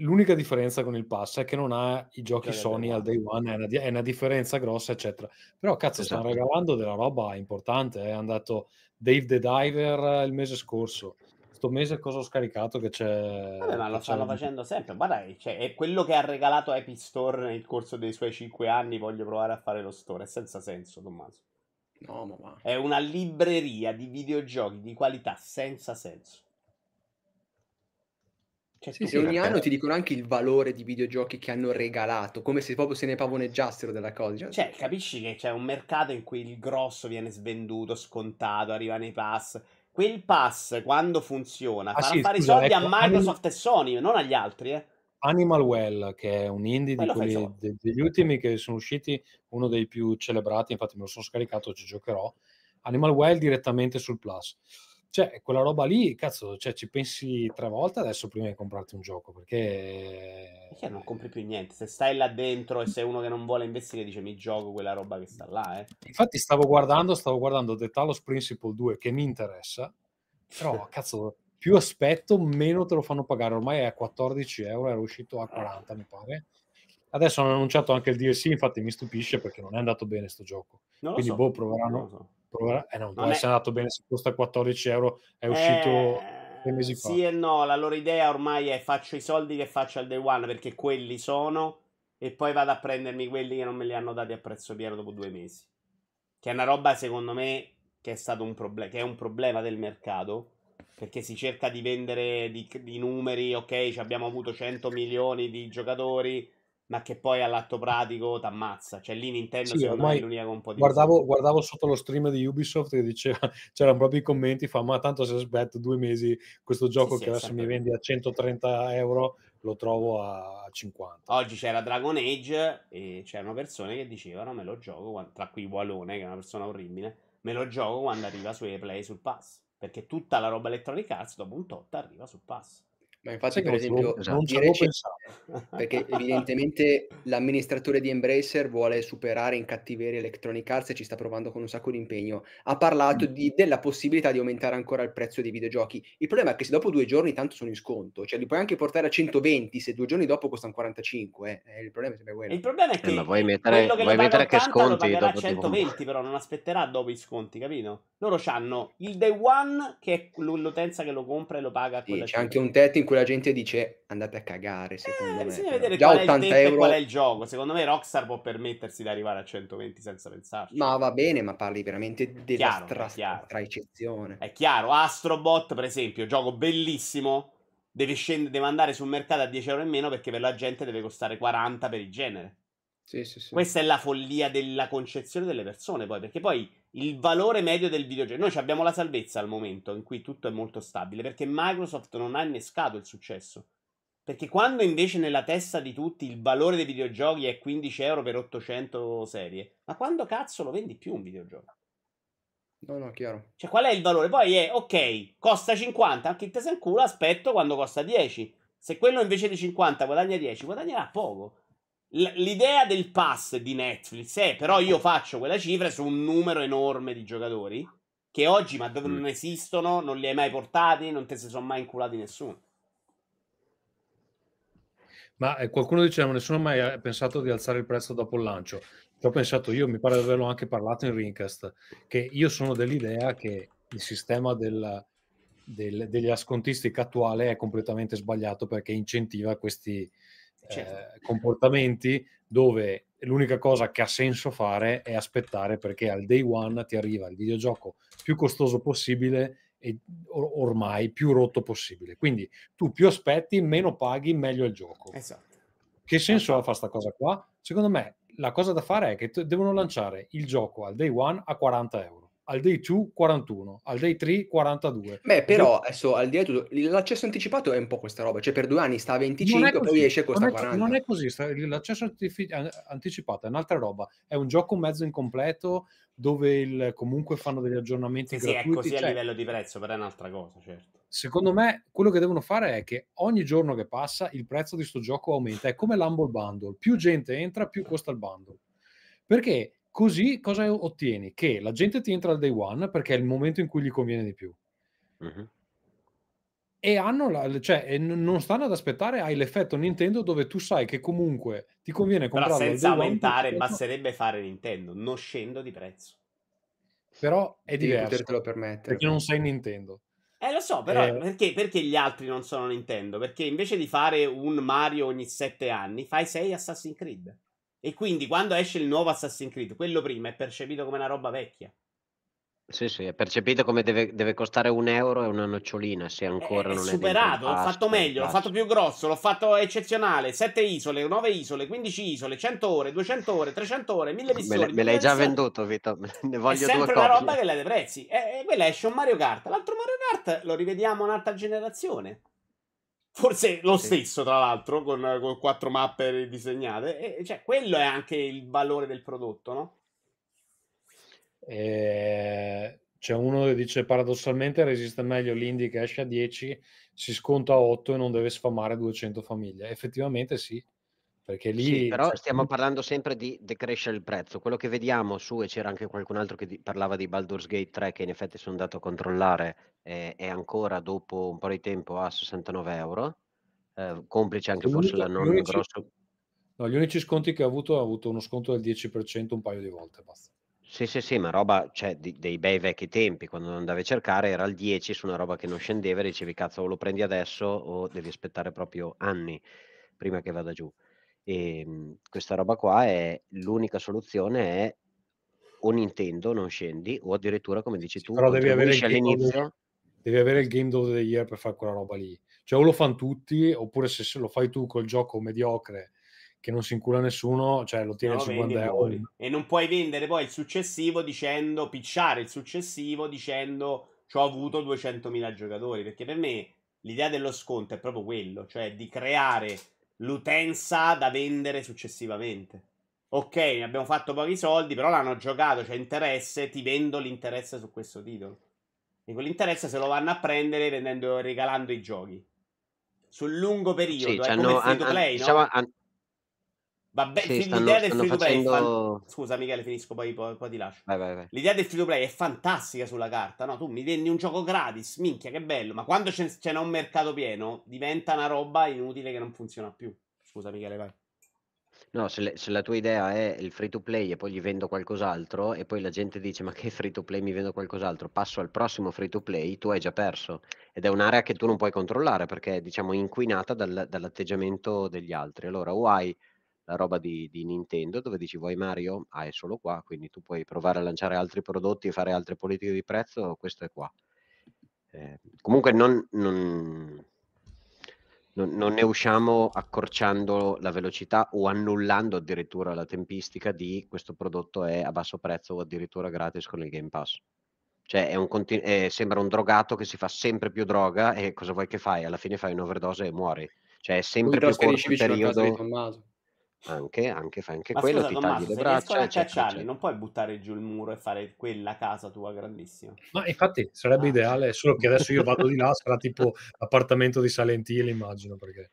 l'unica differenza con il pass è che non ha i giochi sì, Sony al day one, è una, è una, differenza grossa, eccetera. Però cazzo, esatto. stanno regalando della roba importante, è andato Dave the Diver eh, il mese scorso. Questo mese cosa ho scaricato che c'è... Vabbè, ma lo stanno facendo sempre. Guarda, cioè, è quello che ha regalato Epic Store nel corso dei suoi 5 anni. Voglio provare a fare lo store. È senza senso, Tommaso. No, ma... È una libreria di videogiochi di qualità senza senso. Cioè, sì, sì, ogni anno ti dicono anche il valore di videogiochi che hanno regalato, come se proprio se ne pavoneggiassero della cosa. Cioè, cioè, capisci che c'è un mercato in cui il grosso viene svenduto, scontato, arriva nei pass. Quel pass, quando funziona, ah, farà sì, fare i soldi ecco, a Microsoft Anim... e Sony, non agli altri, eh. Animal Well, che è un indie quelli, de, degli ultimi che sono usciti, uno dei più celebrati, infatti me lo sono scaricato, ci giocherò. Animal Well direttamente sul Plus cioè, quella roba lì, cazzo, cioè, ci pensi tre volte adesso prima di comprarti un gioco, perché... Perché non compri eh, più niente, se stai là dentro e mm. sei uno che non vuole investire, dice mi gioco quella roba che sta là, eh. Infatti stavo guardando, stavo guardando The Talos Principle 2, che mi interessa, però, *laughs* cazzo, più aspetto, meno te lo fanno pagare, ormai è a 14 euro, era uscito a 40, mi pare. Adesso hanno annunciato anche il DLC, infatti mi stupisce perché non è andato bene sto gioco. Non Quindi so. boh, proveranno, so. Proverà... Eh no, deve essere andato bene se costa 14 euro, è uscito eh, tre mesi fa. Sì e no, la loro idea ormai è faccio i soldi che faccio al day one perché quelli sono e poi vado a prendermi quelli che non me li hanno dati a prezzo pieno dopo due mesi. Che è una roba secondo me che è stato un problema, che è un problema del mercato perché si cerca di vendere di, di numeri, ok, abbiamo avuto 100 milioni di giocatori ma che poi all'atto pratico ti ammazza. Cioè lì Nintendo sì, secondo me è l'unica un po' di... Guardavo, guardavo, sotto lo stream di Ubisoft che diceva, *laughs* c'erano proprio i commenti, fa ma tanto se aspetto due mesi questo gioco sì, che sì, adesso mi vendi a 130 euro lo trovo a 50. Oggi c'era Dragon Age e c'erano persone che dicevano me lo gioco, tra cui Walone che è una persona orribile, me lo gioco quando arriva su Play sul Pass. Perché tutta la roba Electronic Arts dopo un tot arriva sul Pass. Ma infatti, per esempio, non ci avevo Perché *laughs* evidentemente l'amministratore di Embracer vuole superare in cattiveria Electronic Arts e ci sta provando con un sacco di impegno. Ha parlato mm. di, della possibilità di aumentare ancora il prezzo dei videogiochi. Il problema è che se dopo due giorni tanto sono in sconto, cioè li puoi anche portare a 120 se due giorni dopo costano 45. Eh. eh. Il problema è sempre quello. Il problema è eh, che eh, vuoi mettere, quello che, vuoi mettere 80, che sconti dopo 120, tipo... però non aspetterà dopo i sconti, capito? Loro hanno il day one che è l'utenza che lo compra e lo paga. Sì, c'è anche un tetto in cui la gente dice andate a cagare, eh, secondo eh, me. Bisogna vedere Già qual 80 è euro... qual è il gioco. Secondo me Rockstar può permettersi di arrivare a 120 senza pensarci. Ma va bene, ma parli veramente della chiaro, stra, eccezione. È chiaro, Astrobot per esempio, gioco bellissimo, deve, scend- deve andare sul mercato a 10 euro in meno perché per la gente deve costare 40 per il genere. Sì, sì, sì. Questa è la follia della concezione delle persone, poi, perché poi il valore medio del videogioco. Noi abbiamo la salvezza al momento in cui tutto è molto stabile, perché Microsoft non ha innescato il successo. Perché quando invece nella testa di tutti il valore dei videogiochi è 15 euro per 800 serie, ma quando cazzo lo vendi più un videogioco? No, no, chiaro. Cioè, qual è il valore? Poi è, ok, costa 50, anche il te sei in culo, aspetto quando costa 10. Se quello invece di 50 guadagna 10, guadagnerà poco. L'idea del pass di Netflix è però io faccio quella cifra su un numero enorme di giocatori che oggi ma dove non mm. esistono, non li hai mai portati, non te si sono mai inculati nessuno. Ma eh, qualcuno diceva, nessuno ha mai eh, pensato di alzare il prezzo dopo il lancio. Ci ho pensato io, mi pare di averlo anche parlato in Rincast, che io sono dell'idea che il sistema del, del, degli ascontistica attuale è completamente sbagliato perché incentiva questi, certo. eh, comportamenti dove l'unica cosa che ha senso fare è aspettare perché al day one ti arriva il videogioco più costoso possibile e or- ormai più rotto possibile. Quindi tu più aspetti, meno paghi, meglio il gioco. Esatto. Che senso esatto. ha fare questa cosa qua? Secondo me la cosa da fare è che t- devono lanciare il gioco al day one a 40 euro al day 2 41, al day 3 42. Beh, però adesso al di là di tutto, l'accesso anticipato è un po' questa roba, cioè per due anni sta a 25 poi esce costa non è, 40. Non è così, l'accesso anticipato è un'altra roba, è un gioco mezzo incompleto dove il, comunque fanno degli aggiornamenti sì, gratuiti. Sì, è così cioè, a livello di prezzo, però è un'altra cosa, certo. Secondo me quello che devono fare è che ogni giorno che passa il prezzo di sto gioco aumenta, è come l'Humble Bundle, più gente entra, più costa il bundle. Perché Così cosa ottieni? Che la gente ti entra al day one perché è il momento in cui gli conviene di più. Mm-hmm. E hanno la, cioè, non stanno ad aspettare, hai l'effetto Nintendo dove tu sai che comunque ti conviene comprare. Però senza aumentare, basterebbe fare Nintendo, non scendo di prezzo. Però è diverso. Perché non sei Nintendo. Eh, lo so, però eh. perché, perché, gli altri non sono Nintendo? Perché invece di fare un Mario ogni sette anni, fai sei Assassin's Creed. E quindi quando esce il nuovo Assassin's Creed, quello prima è percepito come una roba vecchia. Sì, sì, è percepito come deve, deve costare un euro e una nocciolina, se ancora è, non è superato, l'ho fatto meglio, l'ho fatto più grosso, l'ho fatto eccezionale, 7 isole, 9 isole, 15 isole, 100 ore, 200 ore, 300 ore, 1000 missioni. Me, le, me l'hai già venduto, Vito, *laughs* ne voglio due copie. È sempre una roba che la deprezzi. E, eh, e eh, quella esce un Mario Kart, l'altro Mario Kart lo rivediamo un'altra generazione. Forse lo stesso, tra l'altro, con, con quattro mappe disegnate. E, cioè, quello è anche il valore del prodotto, no? Eh, c'è uno che dice paradossalmente resiste meglio l'indie che esce a 10, si sconta a 8 e non deve sfamare 200 famiglie. Effettivamente sì. Perché lì... Sì, però stiamo parlando sempre di decrescere il prezzo. Quello che vediamo su, e c'era anche qualcun altro che di, parlava di Baldur's Gate 3, che in effetti sono andato a controllare, eh, è ancora dopo un po' di tempo a 69 euro, eh, complice anche forse la non unici, grosso... No, gli unici sconti che ho avuto, ho avuto uno sconto del 10% un paio di volte, basta. Sì, sì, sì, ma roba, cioè, di, dei bei vecchi tempi, quando andavi a cercare era il 10 su una roba che non scendeva e dicevi cazzo o lo prendi adesso o devi aspettare proprio anni prima che vada giù. E ehm, questa roba qua è l'unica soluzione è o Nintendo non scendi o addirittura come dici sì, tu però devi avere, il all'inizio... devi avere il game of the year per fare quella roba lì cioè o lo fanno tutti oppure se lo fai tu col gioco mediocre che non si incula nessuno cioè lo tieni no, a 50 euro e non puoi vendere poi il successivo dicendo picciare il successivo dicendo ci ho avuto 200.000 giocatori perché per me l'idea dello sconto è proprio quello cioè di creare l'utenza da vendere successivamente. Ok, ne abbiamo fatto pochi soldi, però l'hanno giocato, c'è cioè interesse, ti vendo l'interesse su questo titolo. E quell'interesse se lo vanno a prendere vendendo, regalando i giochi. Sul lungo periodo, sì, è cioè hanno, free to play, no? diciamo, an, Vabbè, sì, stanno, l'idea del free to play. Facendo... Fan... Scusa, Michele, finisco poi, poi, poi ti lascio. Vai, vai, vai. L'idea del free to play è fantastica sulla carta. No, tu mi vendi un gioco gratis, minchia, che bello. Ma quando ce, n'è un mercato pieno, diventa una roba inutile che non funziona più. Scusa, Michele, vai. No, se, le, se la tua idea è il free to play e poi gli vendo qualcos'altro, e poi la gente dice: Ma che free to play mi vendo qualcos'altro? Passo al prossimo free to play, tu hai già perso. Ed è un'area che tu non puoi controllare perché è, diciamo, inquinata dal, dall'atteggiamento degli altri. Allora, o hai la roba di, di, Nintendo dove dici vuoi Mario? Ah, è solo qua, quindi tu puoi provare a lanciare altri prodotti e fare altre politiche di prezzo, questo è qua. Eh, comunque non, non, non, non, ne usciamo accorciando la velocità o annullando addirittura la tempistica di questo prodotto è a basso prezzo o addirittura gratis con il Game Pass. Cioè un continu- eh, sembra un drogato che si fa sempre più droga e cosa vuoi che fai? Alla fine fai un'overdose e muori. Cioè è sempre Lui più corto il periodo... Anche, anche, fai anche Ma quello, scusa, ti Tommaso, tagli le braccia. a cacciarli, non puoi buttare giù il muro e fare quella casa tua grandissima. Ma infatti sarebbe ah. ideale, solo che adesso io vado di là, sarà *laughs* tipo appartamento di Salentile, immagino, perché...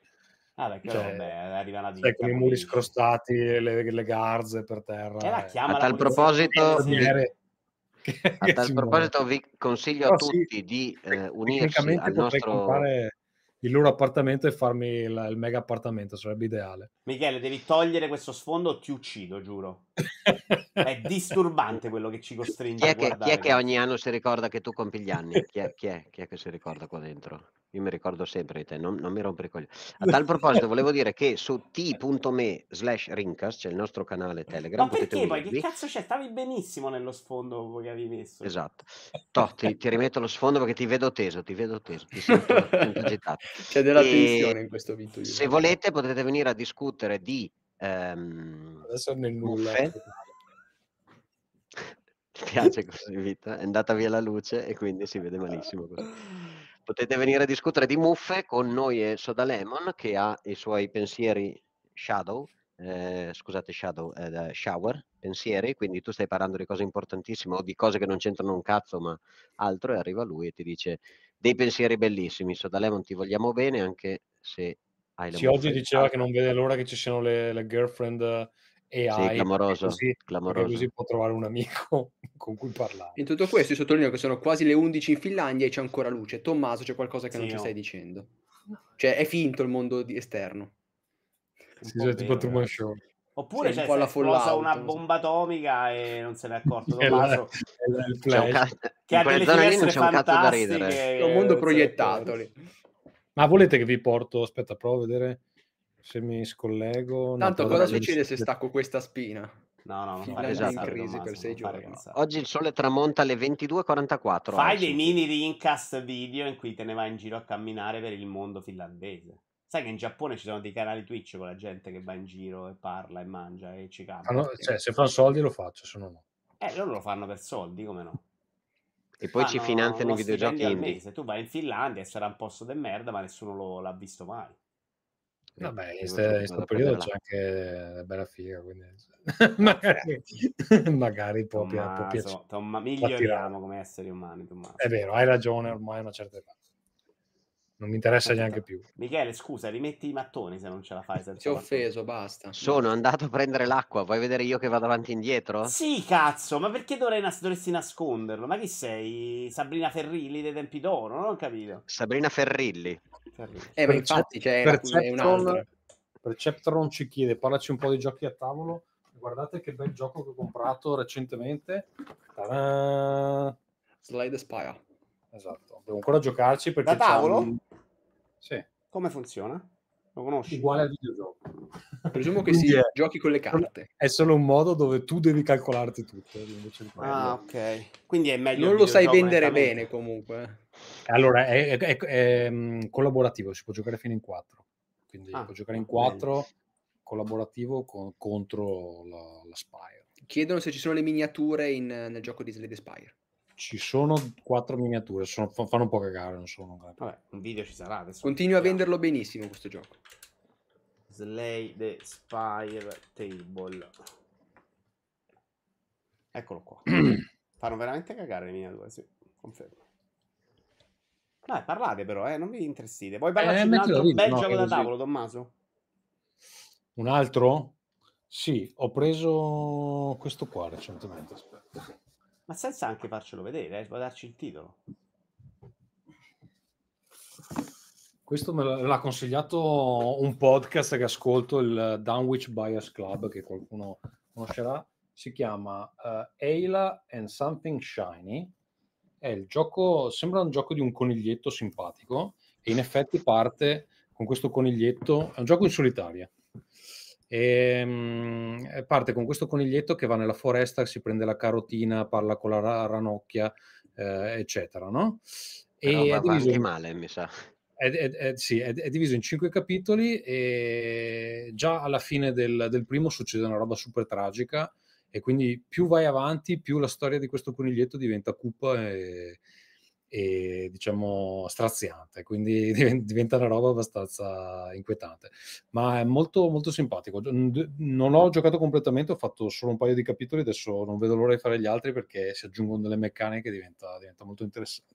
Ah, perché cioè, vabbè, arriva la vita. con i muri scrostati, le, le, garze per terra. Eh, eh. a tal proposito... *laughs* Che, a che tal proposito vi consiglio Però a tutti sì, di eh, unirsi al nostro... Comprare il loro appartamento e farmi il, il mega appartamento, sarebbe ideale. Michele, devi togliere questo sfondo o ti uccido, giuro. *laughs* è disturbante quello che ci costringe chi è che, Chi è che ogni anno si ricorda che tu compi gli anni? Chi è, chi è, chi è che si ricorda qua dentro? Io mi ricordo sempre di te, non, non mi rompere coglioni. *laughs* A tal proposito, volevo dire che su t.me slash rincast, c'è il nostro canale Telegram. Ma perché poi? Che cazzo c'è? Stavi benissimo nello sfondo che avevi messo. Esatto. Toh, ti, ti, rimetto lo sfondo perché ti vedo teso, ti vedo teso, ti sento *laughs* agitato. C'è della e tensione in questo video. Se volete potete venire a discutere di... Ehm, Adesso nel nulla. *laughs* Ti piace così vita, è andata via la luce e quindi si vede malissimo. Così potete venire a discutere di muffe con noi e Soda Lemon che ha i suoi pensieri shadow, eh, scusate shadow, eh, shower, pensieri, quindi tu stai parlando di cose importantissime o di cose che non c'entrano un cazzo ma altro e arriva lui e ti dice dei pensieri bellissimi, Soda Lemon ti vogliamo bene anche se hai la Sì, oggi diceva che non vede l'ora che ci siano le, le girlfriend e Sì, clamoroso, così, clamoroso. così può trovare un amico *laughs* con cui parlare. In tutto questo io sottolineo che sono quasi le 11 in Finlandia e c'è ancora luce. Tommaso, c'è qualcosa che sì, non no. ci stai dicendo. Cioè, è finto il mondo di- esterno. Sì, cioè, tipo Truman Show. Oppure c'è cioè, esplosa una bomba atomica e non se ne *laughs* è accorto Tommaso. è la, è la che ha delle finestre fantastiche. È un mondo proiettato lì. Ma volete che vi porto, aspetta, provo a vedere se mi scollego... Tanto cosa succede se stacco questa spina? No, no, non fare esatto, in crisi per sei giorni. Oggi il sole tramonta alle 22.44. Fai dei mini rincast video in cui te ne vai in giro a camminare per il mondo finlandese. Sai che in Giappone ci sono dei canali Twitch con la gente che va in giro e parla e mangia e ci cambia. Ah, no, cioè, se fanno soldi lo faccio, se no no. Eh, loro lo fanno per soldi, come no? E poi ah, ci finanziano i videogiochi al mese. Tu vai in Finlandia e sarà un posto del merda, ma nessuno lo, l'ha visto mai. Vabbè, in questo periodo c'è anche la bella figa, quindi *laughs* magari, certo. *laughs* magari può, Tommaso, può piacere. Tomma, miglioriamo come esseri umani. Tommaso. È vero, hai ragione, ormai è una certa età non mi interessa neanche più. Michele, scusa, rimetti i mattoni se non ce la fai. Ti ho offeso, basta. Sono andato a prendere l'acqua, vuoi vedere io che vado avanti e indietro? Sì, cazzo, ma perché nas- dovresti nasconderlo? Ma chi sei? Sabrina Ferrilli dei tempi d'oro, non ho capito. Sabrina Ferrilli. Ferrilli. Eh, ma infatti c'è cioè, un altro. Perceptron ci chiede, parlaci un po' di giochi a tavolo. Guardate che bel gioco che ho comprato recentemente. Ta-da! Slide Spire. Esatto, devo ancora giocarci perché da tavolo? Sì. Come funziona? Lo conosci? Uguale al videogioco. Presumo che si giochi con le carte. È solo un modo dove tu devi calcolarti tutto. Ah, ok. Quindi è meglio. Non lo sai vendere bene comunque. Eh. Eh, allora, è, è, è, è, ehm, collaborativo, si può giocare fino in quattro. Quindi ah, può giocare in quattro collaborativo con, contro la, la, Spire. Chiedono se ci sono le miniature in, nel gioco di Slade Spire. Ci sono quattro miniature, sono, fanno un po' cagare, non sono. Vabbè, un video ci sarà adesso. Continua a venderlo benissimo questo gioco. Slay the Spire Table. Eccolo qua. *clears throat* fanno veramente cagare le miniature, sì, confermo. Dai, parlate però, eh, non vi interessite. Vuoi parlare eh, di un altro bel no, gioco da tavolo, Tommaso? Un altro? Sì, ho preso questo qua recentemente, aspetta ma senza anche farcelo vedere, eh, darci il titolo. Questo me l'ha consigliato un podcast che ascolto, il Dunwich Bias Club, che qualcuno conoscerà. Si chiama uh, Ayla and Something Shiny. È il gioco, sembra un gioco di un coniglietto simpatico e in effetti parte con questo coniglietto, è un gioco in solitaria Ehm, e, mh, parte con questo coniglietto che va nella foresta, si prende la carotina, parla con la ranocchia, eh, eccetera, no? E Però va, diviso... anche male, mi sa. È, è, è, sì, è, diviso in cinque capitoli e già alla fine del, del, primo succede una roba super tragica e quindi più vai avanti, più la storia di questo coniglietto diventa cupa e, e diciamo straziante, quindi *laughs* diventa una roba abbastanza inquietante, ma è molto molto simpatico. Non ho giocato completamente, ho fatto solo un paio di capitoli, adesso non vedo l'ora di fare gli altri perché si aggiungono delle meccaniche, diventa, diventa molto interessante.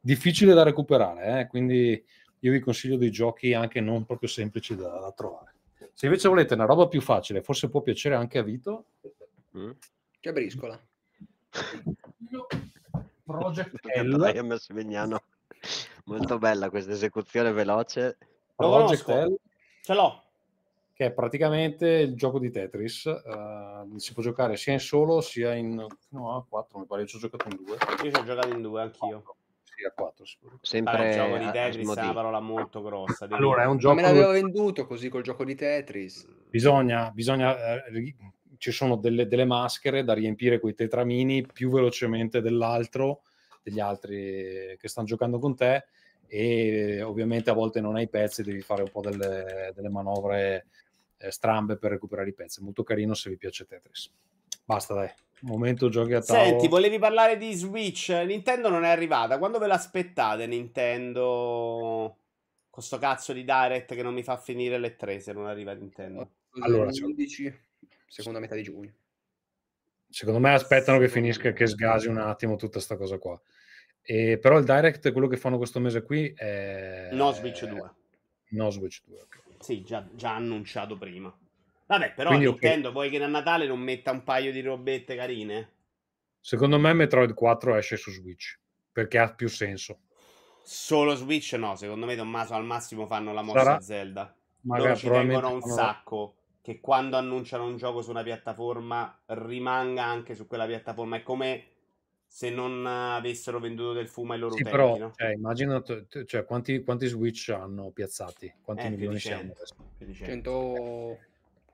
Difficile da recuperare, eh? quindi io vi consiglio dei giochi anche non proprio semplici da, da, trovare. Se invece volete una roba più facile, forse può piacere anche a Vito. Mm. C'è briscola. No. *laughs* Project *laughs* L. MS Molto bella questa esecuzione veloce. Project L. Ce l'ho. Che è praticamente il gioco di Tetris. Uh, si può giocare sia in solo sia in... No, a 4 mi pare. Io ci ho giocato in due. Io ci ho giocato in due, anch'io. Sì, a 4 Sempre il gioco di Tetris è una parola molto grossa. Devi... Allora, è un gioco... Me l'avevo venduto così col gioco di Tetris. Bisogna, bisogna eh, ci sono delle, delle, maschere da riempire con i tetramini più velocemente dell'altro, degli altri che stanno giocando con te e ovviamente a volte non hai pezzi, devi fare un po' delle, delle manovre eh, strambe per recuperare i pezzi. Molto carino se vi piace Tetris. Basta dai, momento giochi a tavola. Senti, volevi parlare di Switch, Nintendo non è arrivata, quando ve l'aspettate Nintendo? Con sto cazzo di Direct che non mi fa finire le tre se non arriva Nintendo. Allora, 11 seconda metà di giugno. Secondo me aspettano che finisca, che sgasi un attimo tutta questa cosa qua. E, però il direct, quello che fanno questo mese qui è... No Switch 2. No Switch 2. Okay. Sì, già, già annunciato prima. Vabbè, però Quindi, Nintendo, okay. vuoi che da Natale non metta un paio di robette carine? Secondo me Metroid 4 esce su Switch, perché ha più senso. Solo Switch no, secondo me Tommaso al massimo fanno la mossa Sarà... Zelda. Magari Loro ci tengono un sacco che quando annunciano un gioco su una piattaforma rimanga anche su quella piattaforma. È come se non avessero venduto del fumo ai loro sì, utenti. Però, no? cioè, immagina cioè, quanti, quanti, Switch hanno piazzati, quanti eh, milioni 100, siamo 100...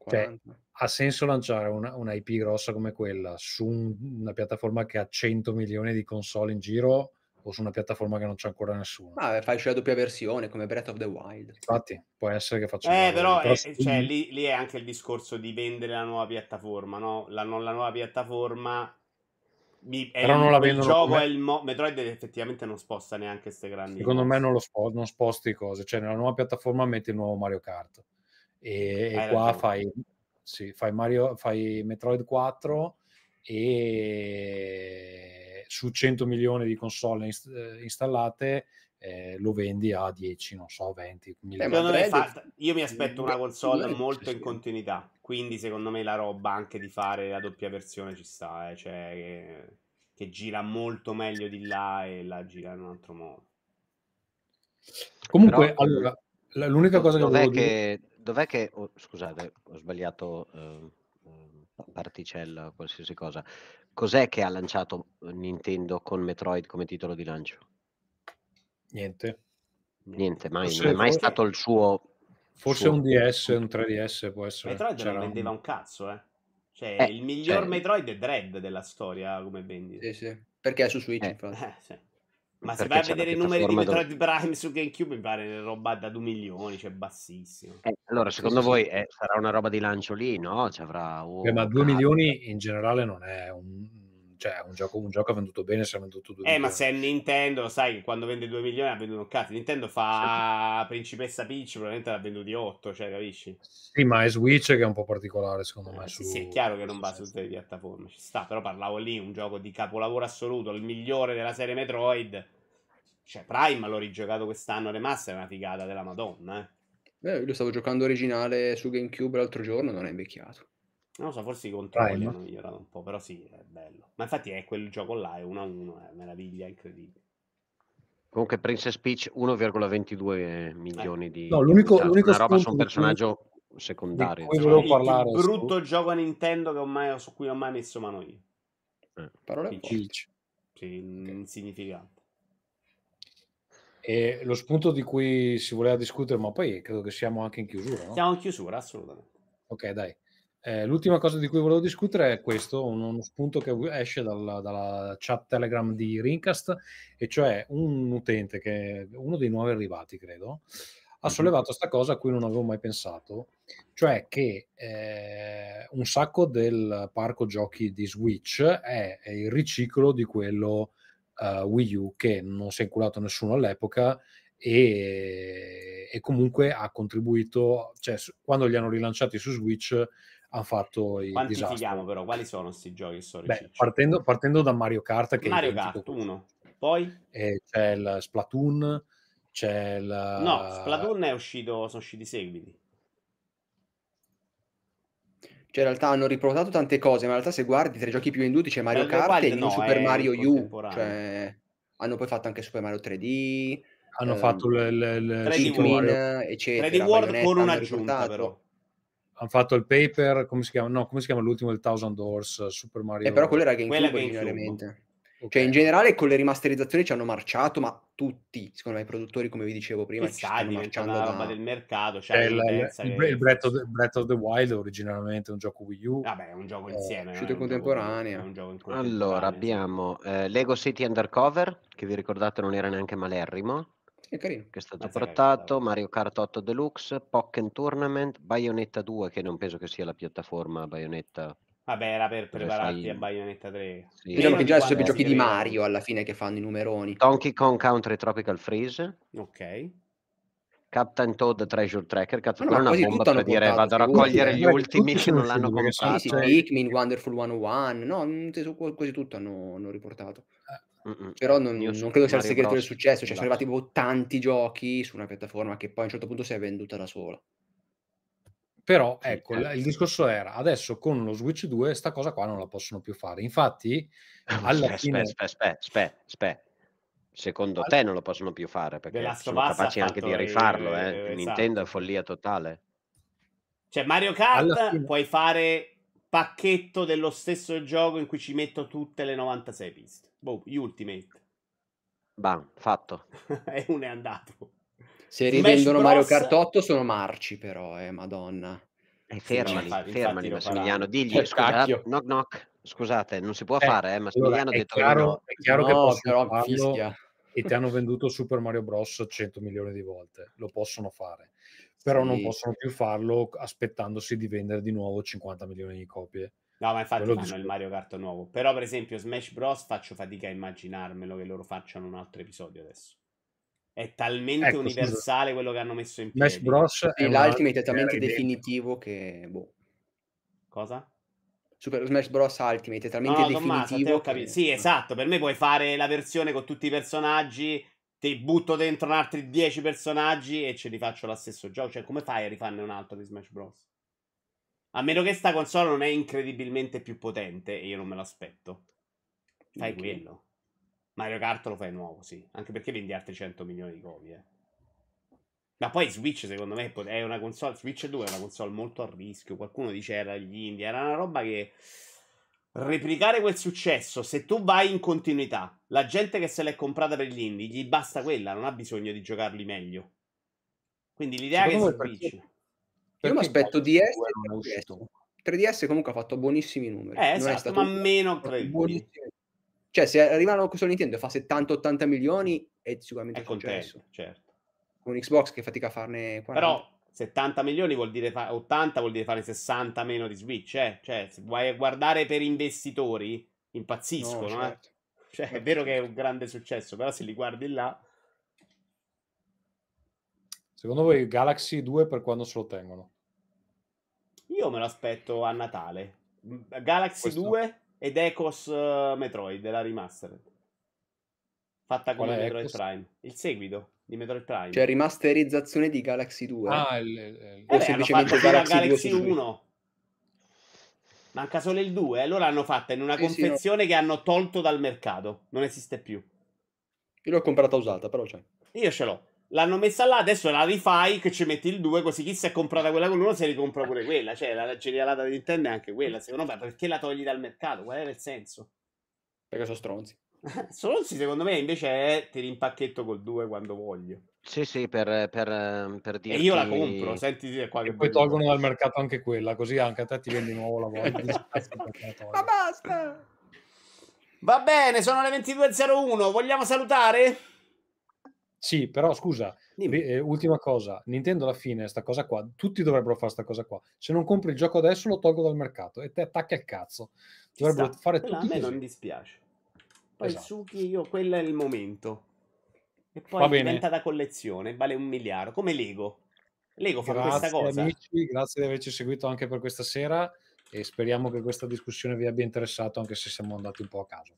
Cioè, ha senso lanciare una, una, IP grossa come quella su una piattaforma che ha 100 milioni di console in giro o su una piattaforma che non c'è ancora nessuno. Ma eh, fai la doppia versione come Breath of the Wild. Infatti, può essere che faccia. Eh, eh, però, è, cioè, lì, lì, è anche il discorso di vendere la nuova piattaforma, no? La, la nuova piattaforma. Mi, però il, non la vendono. Il gioco come... è eh. il mo- Metroid effettivamente non sposta neanche queste grandi. Secondo cose. me non, lo spo- non sposti cose. Cioè, nella nuova piattaforma metti il nuovo Mario Kart. E, e qua fai, sì, fai, Mario, fai Metroid 4 e su 100 milioni di console inst- eh, installate eh, lo vendi a 10, non so, 20 milioni. Eh, fa... Io mi aspetto una console molto in continuità, quindi secondo me la roba anche di fare la doppia versione ci sta, eh, cioè che... che gira molto meglio di là e la gira in un altro modo. Comunque, Però... allora, l'unica cosa dov'è che volevo che... dire... Dov'è che... Oh, scusate, ho sbagliato... Eh particella, qualsiasi cosa cos'è che ha lanciato Nintendo con Metroid come titolo di lancio? Niente. Niente, mai, forse, non è mai forse, stato il suo... Forse suo... un DS, un 3DS può essere. Metroid C'era non vendeva un cazzo, eh. Cioè, eh, il miglior cioè... Metroid è Dread della storia come vendi. Sì, sì. Perché è su Switch, eh. infatti. Eh, sì. Ma se vai a vedere i numeri di Metroid dove... Prime su GameCube, mi pare roba da 2 milioni, cioè bassissimo. Eh, allora, secondo sì, voi sì. Eh, sarà una roba di lancio lì, no? Ci avrà... Oh, ma 2 milioni in generale non è un, cioè, un gioco, un gioco ha venduto bene se ha venduto 2 eh, milioni. Eh, ma se è Nintendo, sai, quando vende 2 milioni ha venduto un cazzo. Nintendo fa sì. Principessa Peach, probabilmente l'ha venduto di 8, cioè, capisci? Sì, ma è Switch che è un po' particolare, secondo eh, me. Sì, su... sì, è chiaro che non va su tutte le piattaforme, ci sta, però parlavo lì, un gioco di capolavoro assoluto, il migliore della serie Metroid. Cioè, Prime l'ho rigiocato quest'anno Remaster, è una figata della Madonna, eh. Beh, io lo stavo giocando originale su GameCube l'altro giorno, non è invecchiato. Non lo so, forse i controlli Prime. hanno migliorato un po', però sì, è bello. Ma infatti è quel gioco là, è 1 a 1, è una meraviglia incredibile. Comunque Princess Peach 1,22 milioni eh. di... No, l'unico, di l'unico una roba su un personaggio cui... secondario. Cui cioè. parlare, il brutto su... gioco a Nintendo che mai, su cui ho mai messo mano io. Eh. Parole Peach. Peach. Sì, okay. insignificante. E lo spunto di cui si voleva discutere, ma poi credo che siamo anche in chiusura. No? Siamo in chiusura, assolutamente. Ok, dai. Eh, l'ultima cosa di cui volevo discutere è questo, uno, uno spunto che esce dalla, dalla, chat Telegram di Rincast, e cioè un utente, che uno dei nuovi arrivati credo, ha mhm. sollevato questa cosa a cui non avevo mai pensato, cioè che eh, un sacco del parco giochi di Switch è, è il riciclo di quello uh, Wii U che non si è inculato nessuno all'epoca e, e comunque ha contribuito, cioè quando li hanno rilanciati su Switch hanno fatto i Quanti disastri. Quantifichiamo però, quali sono questi giochi storici? Beh, partendo, partendo, da Mario Kart che Mario Kart 1, poi? E c'è il Splatoon, c'è il... No, eh, Splatoon è uscito, sono usciti seguiti. Cioè, in realtà hanno riportato tante cose, ma in realtà se guardi tra i giochi più venduti c'è Mario Kart Wild, e no, Super Mario U. Cioè, hanno poi fatto anche Super Mario 3D. Hanno ehm, fatto il 3D World, eccetera, 3D World con un'aggiunta però hanno fatto il paper, come si chiama? No, come si chiama l'ultimo del Thousand Doors, eh, Super Mario? Eh, però quello era GameCube, originariamente. Okay. Cioè, in generale, con le rimasterizzazioni ci hanno marciato, ma tutti, secondo me, i produttori, come vi dicevo prima, che ci stanno marciando la roba da... del mercato. Cioè il, il, che... il Breath, of the, Breath, of the, Wild originariamente un gioco Wii U. Vabbè, è un gioco eh, insieme. Eh, è contemporanea. Un allora, abbiamo eh, Lego City Undercover, che vi ricordate non era neanche malerrimo. È carino. che è stato portato, Mario Kart 8 Deluxe, Pokken Tournament, Bayonetta 2, che non penso che sia la piattaforma Bayonetta. Vabbè, era per prepararti fai... a Bayonetta 3. Sì. Diciamo che già sono i giochi di Mario alla fine che fanno i numeroni. Donkey Kong Country Tropical Freeze. Ok. Captain Todd Treasure Tracker, cazzo, no, una bomba per dire vado a raccogliere eh. gli ultimi che non l'hanno comprato. Sì, sì, Pikmin, Wonderful 101, no, mm, quasi tutto hanno, hanno riportato. Eh, Mm-mm. Però non, non credo sia il segreto Bros. del successo, cioè sono arrivati proprio tanti giochi su una piattaforma che poi a un certo punto si è venduta da sola. Però ecco, il, eh. il discorso era, adesso con lo Switch 2 sta cosa qua non la possono più fare. Infatti, eh, alla Aspetta, fine... aspetta, aspetta, aspetta, aspetta. Secondo te non lo possono più fare perché sono capaci anche di eh, rifarlo, il- eh. esatto. Nintendo è follia totale. Cioè, Mario Kart fine- puoi fare pacchetto dello stesso gioco in cui ci metto tutte le 96 piste. Boh, Ultimate. Bam, fatto. *laughs* e uno è andato. Se rivendono Mario Kart 8 sono marci però, eh, madonna. E eh, fermali, sì, fermali Massimiliano, digli, scusate, knock knock, scusate, non si può eh, fare, eh, Massimiliano allora, ha detto chiaro, no. È chiaro no, che possono però fischia. E ti hanno venduto Super Mario Bros. 100 milioni di volte, lo possono fare. Però sì. non possono più farlo aspettandosi di vendere di nuovo 50 milioni di copie. No, ma infatti fanno discute. il Mario Kart nuovo. Però, per esempio, Smash Bros. faccio fatica a immaginarmelo che loro facciano un altro episodio adesso. È talmente ecco, universale quello che hanno messo in piedi. Smash Bros. Sì, è l'Ultimate è talmente definitivo che... Boh. Cosa? Super Smash Bros. Ultimate è talmente no, no, definitivo. Tommaso, che... Sì, esatto. Per me puoi fare la versione con tutti i personaggi, ti butto dentro altri 10 personaggi e ce li faccio lo stesso gioco. Cioè, come fai a rifarne un altro di Smash Bros.? A meno che sta console non è incredibilmente più potente, e io non me l'aspetto. Fai okay. quello. Mario Kart lo fai nuovo, sì. Anche perché vendi altri 100 milioni di copie. Eh. Ma poi Switch, secondo me, è una console. Switch 2 è una console molto a rischio. Qualcuno dice era gli indie. Era una roba che. Replicare quel successo, se tu vai in continuità, la gente che se l'è comprata per gli indie, gli basta quella, non ha bisogno di giocarli meglio. Quindi l'idea secondo che Switch. Perché perché Io mi aspetto DS e 3DS. comunque ha fatto buonissimi numeri. Eh, esatto, ma meno 3 Cioè, se arrivano questo Nintendo fa 70-80 milioni, è sicuramente è contento, certo. Con Xbox che fatica a farne 40. Però 70 milioni vuol dire fa- 80 vuol dire fare 60 meno di Switch, eh? Cioè, se vuoi guardare per investitori, impazziscono, no, eh. certo. eh? Cioè, è vero che è un grande successo, però se li guardi là Secondo voi Galaxy 2 per quando se lo tengono? Io me lo aspetto a Natale. Galaxy Questo. 2 ed Ecos eh, Metroid, la remastered. Fatta con Metroid Prime. Il seguito di Metroid Prime. Cioè rimasterizzazione di Galaxy 2. Ah, il, il... Eh beh, semplicemente Galaxy, Galaxy 2, 1. Manca solo il 2, eh? loro l'hanno fatta in una sì, confezione sì, no. che hanno tolto dal mercato, non esiste più. Io l'ho comprata usata, però c'è. Io ce l'ho. L'hanno messa là, adesso la rifai che ci metti il 2, così chi si è comprata quella con uno si ricompra pure quella. Cioè, la genialata di Nintendo è anche quella. Secondo me, perché la togli dal mercato? Qual era il senso? Perché sono stronzi. *laughs* stronzi, secondo me, invece è ti rimpacchetto col 2 quando voglio. Sì, sì, per, per, ehm, per dire. E io la compro, senti dire qua. E poi tolgono dal mercato anche quella, così anche a te ti vendi nuovo la voglia. *laughs* Ma basta! Va bene, sono le 22.01, vogliamo salutare? Sì, però scusa, eh, ultima cosa, Nintendo alla fine sta cosa qua, tutti dovrebbero fare questa cosa qua. Se non compri il gioco adesso lo tolgo dal mercato e te attacchi al cazzo. Dovrebbero Ci fare tutto. A me non dispiace. Poi esatto. Suki, io quello è il momento. E poi diventa da collezione, vale un miliardo, come Lego. Lego fa grazie, questa cosa. Amici, grazie di averci seguito anche per questa sera e speriamo che questa discussione vi abbia interessato anche se siamo andati un po' a caso.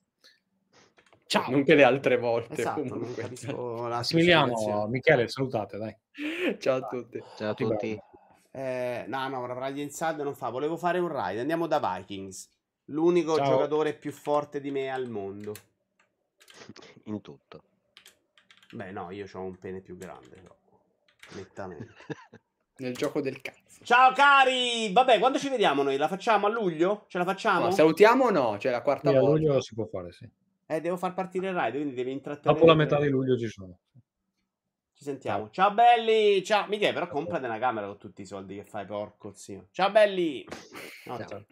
Ciao. Nonché le altre volte. Esatto, comunque. Massimiliano, cioè. Michele, salutate, dai. Ciao a tutti. Ciao a tutti. Eh, no, no, Radio Inside non fa. Volevo fare un ride. Andiamo da Vikings. L'unico Ciao. giocatore più forte di me al mondo. In tutto. Beh, no, io ho un pene più grande, no. Nettamente. *laughs* Nel gioco del cazzo. Ciao cari! Vabbè, quando ci vediamo noi? La facciamo a luglio? Ce la facciamo? No, salutiamo o no? Cioè, la quarta sì, volta. A luglio si può fare, sì. Eh, devo far partire il ride, quindi devi intrattenere. Dopo la metà di luglio ci sono. Ci sentiamo. Ciao belli! Ciao Michele, però comprate una camera con tutti i soldi che fai, porco zio. Ciao belli! ciao. Ciao.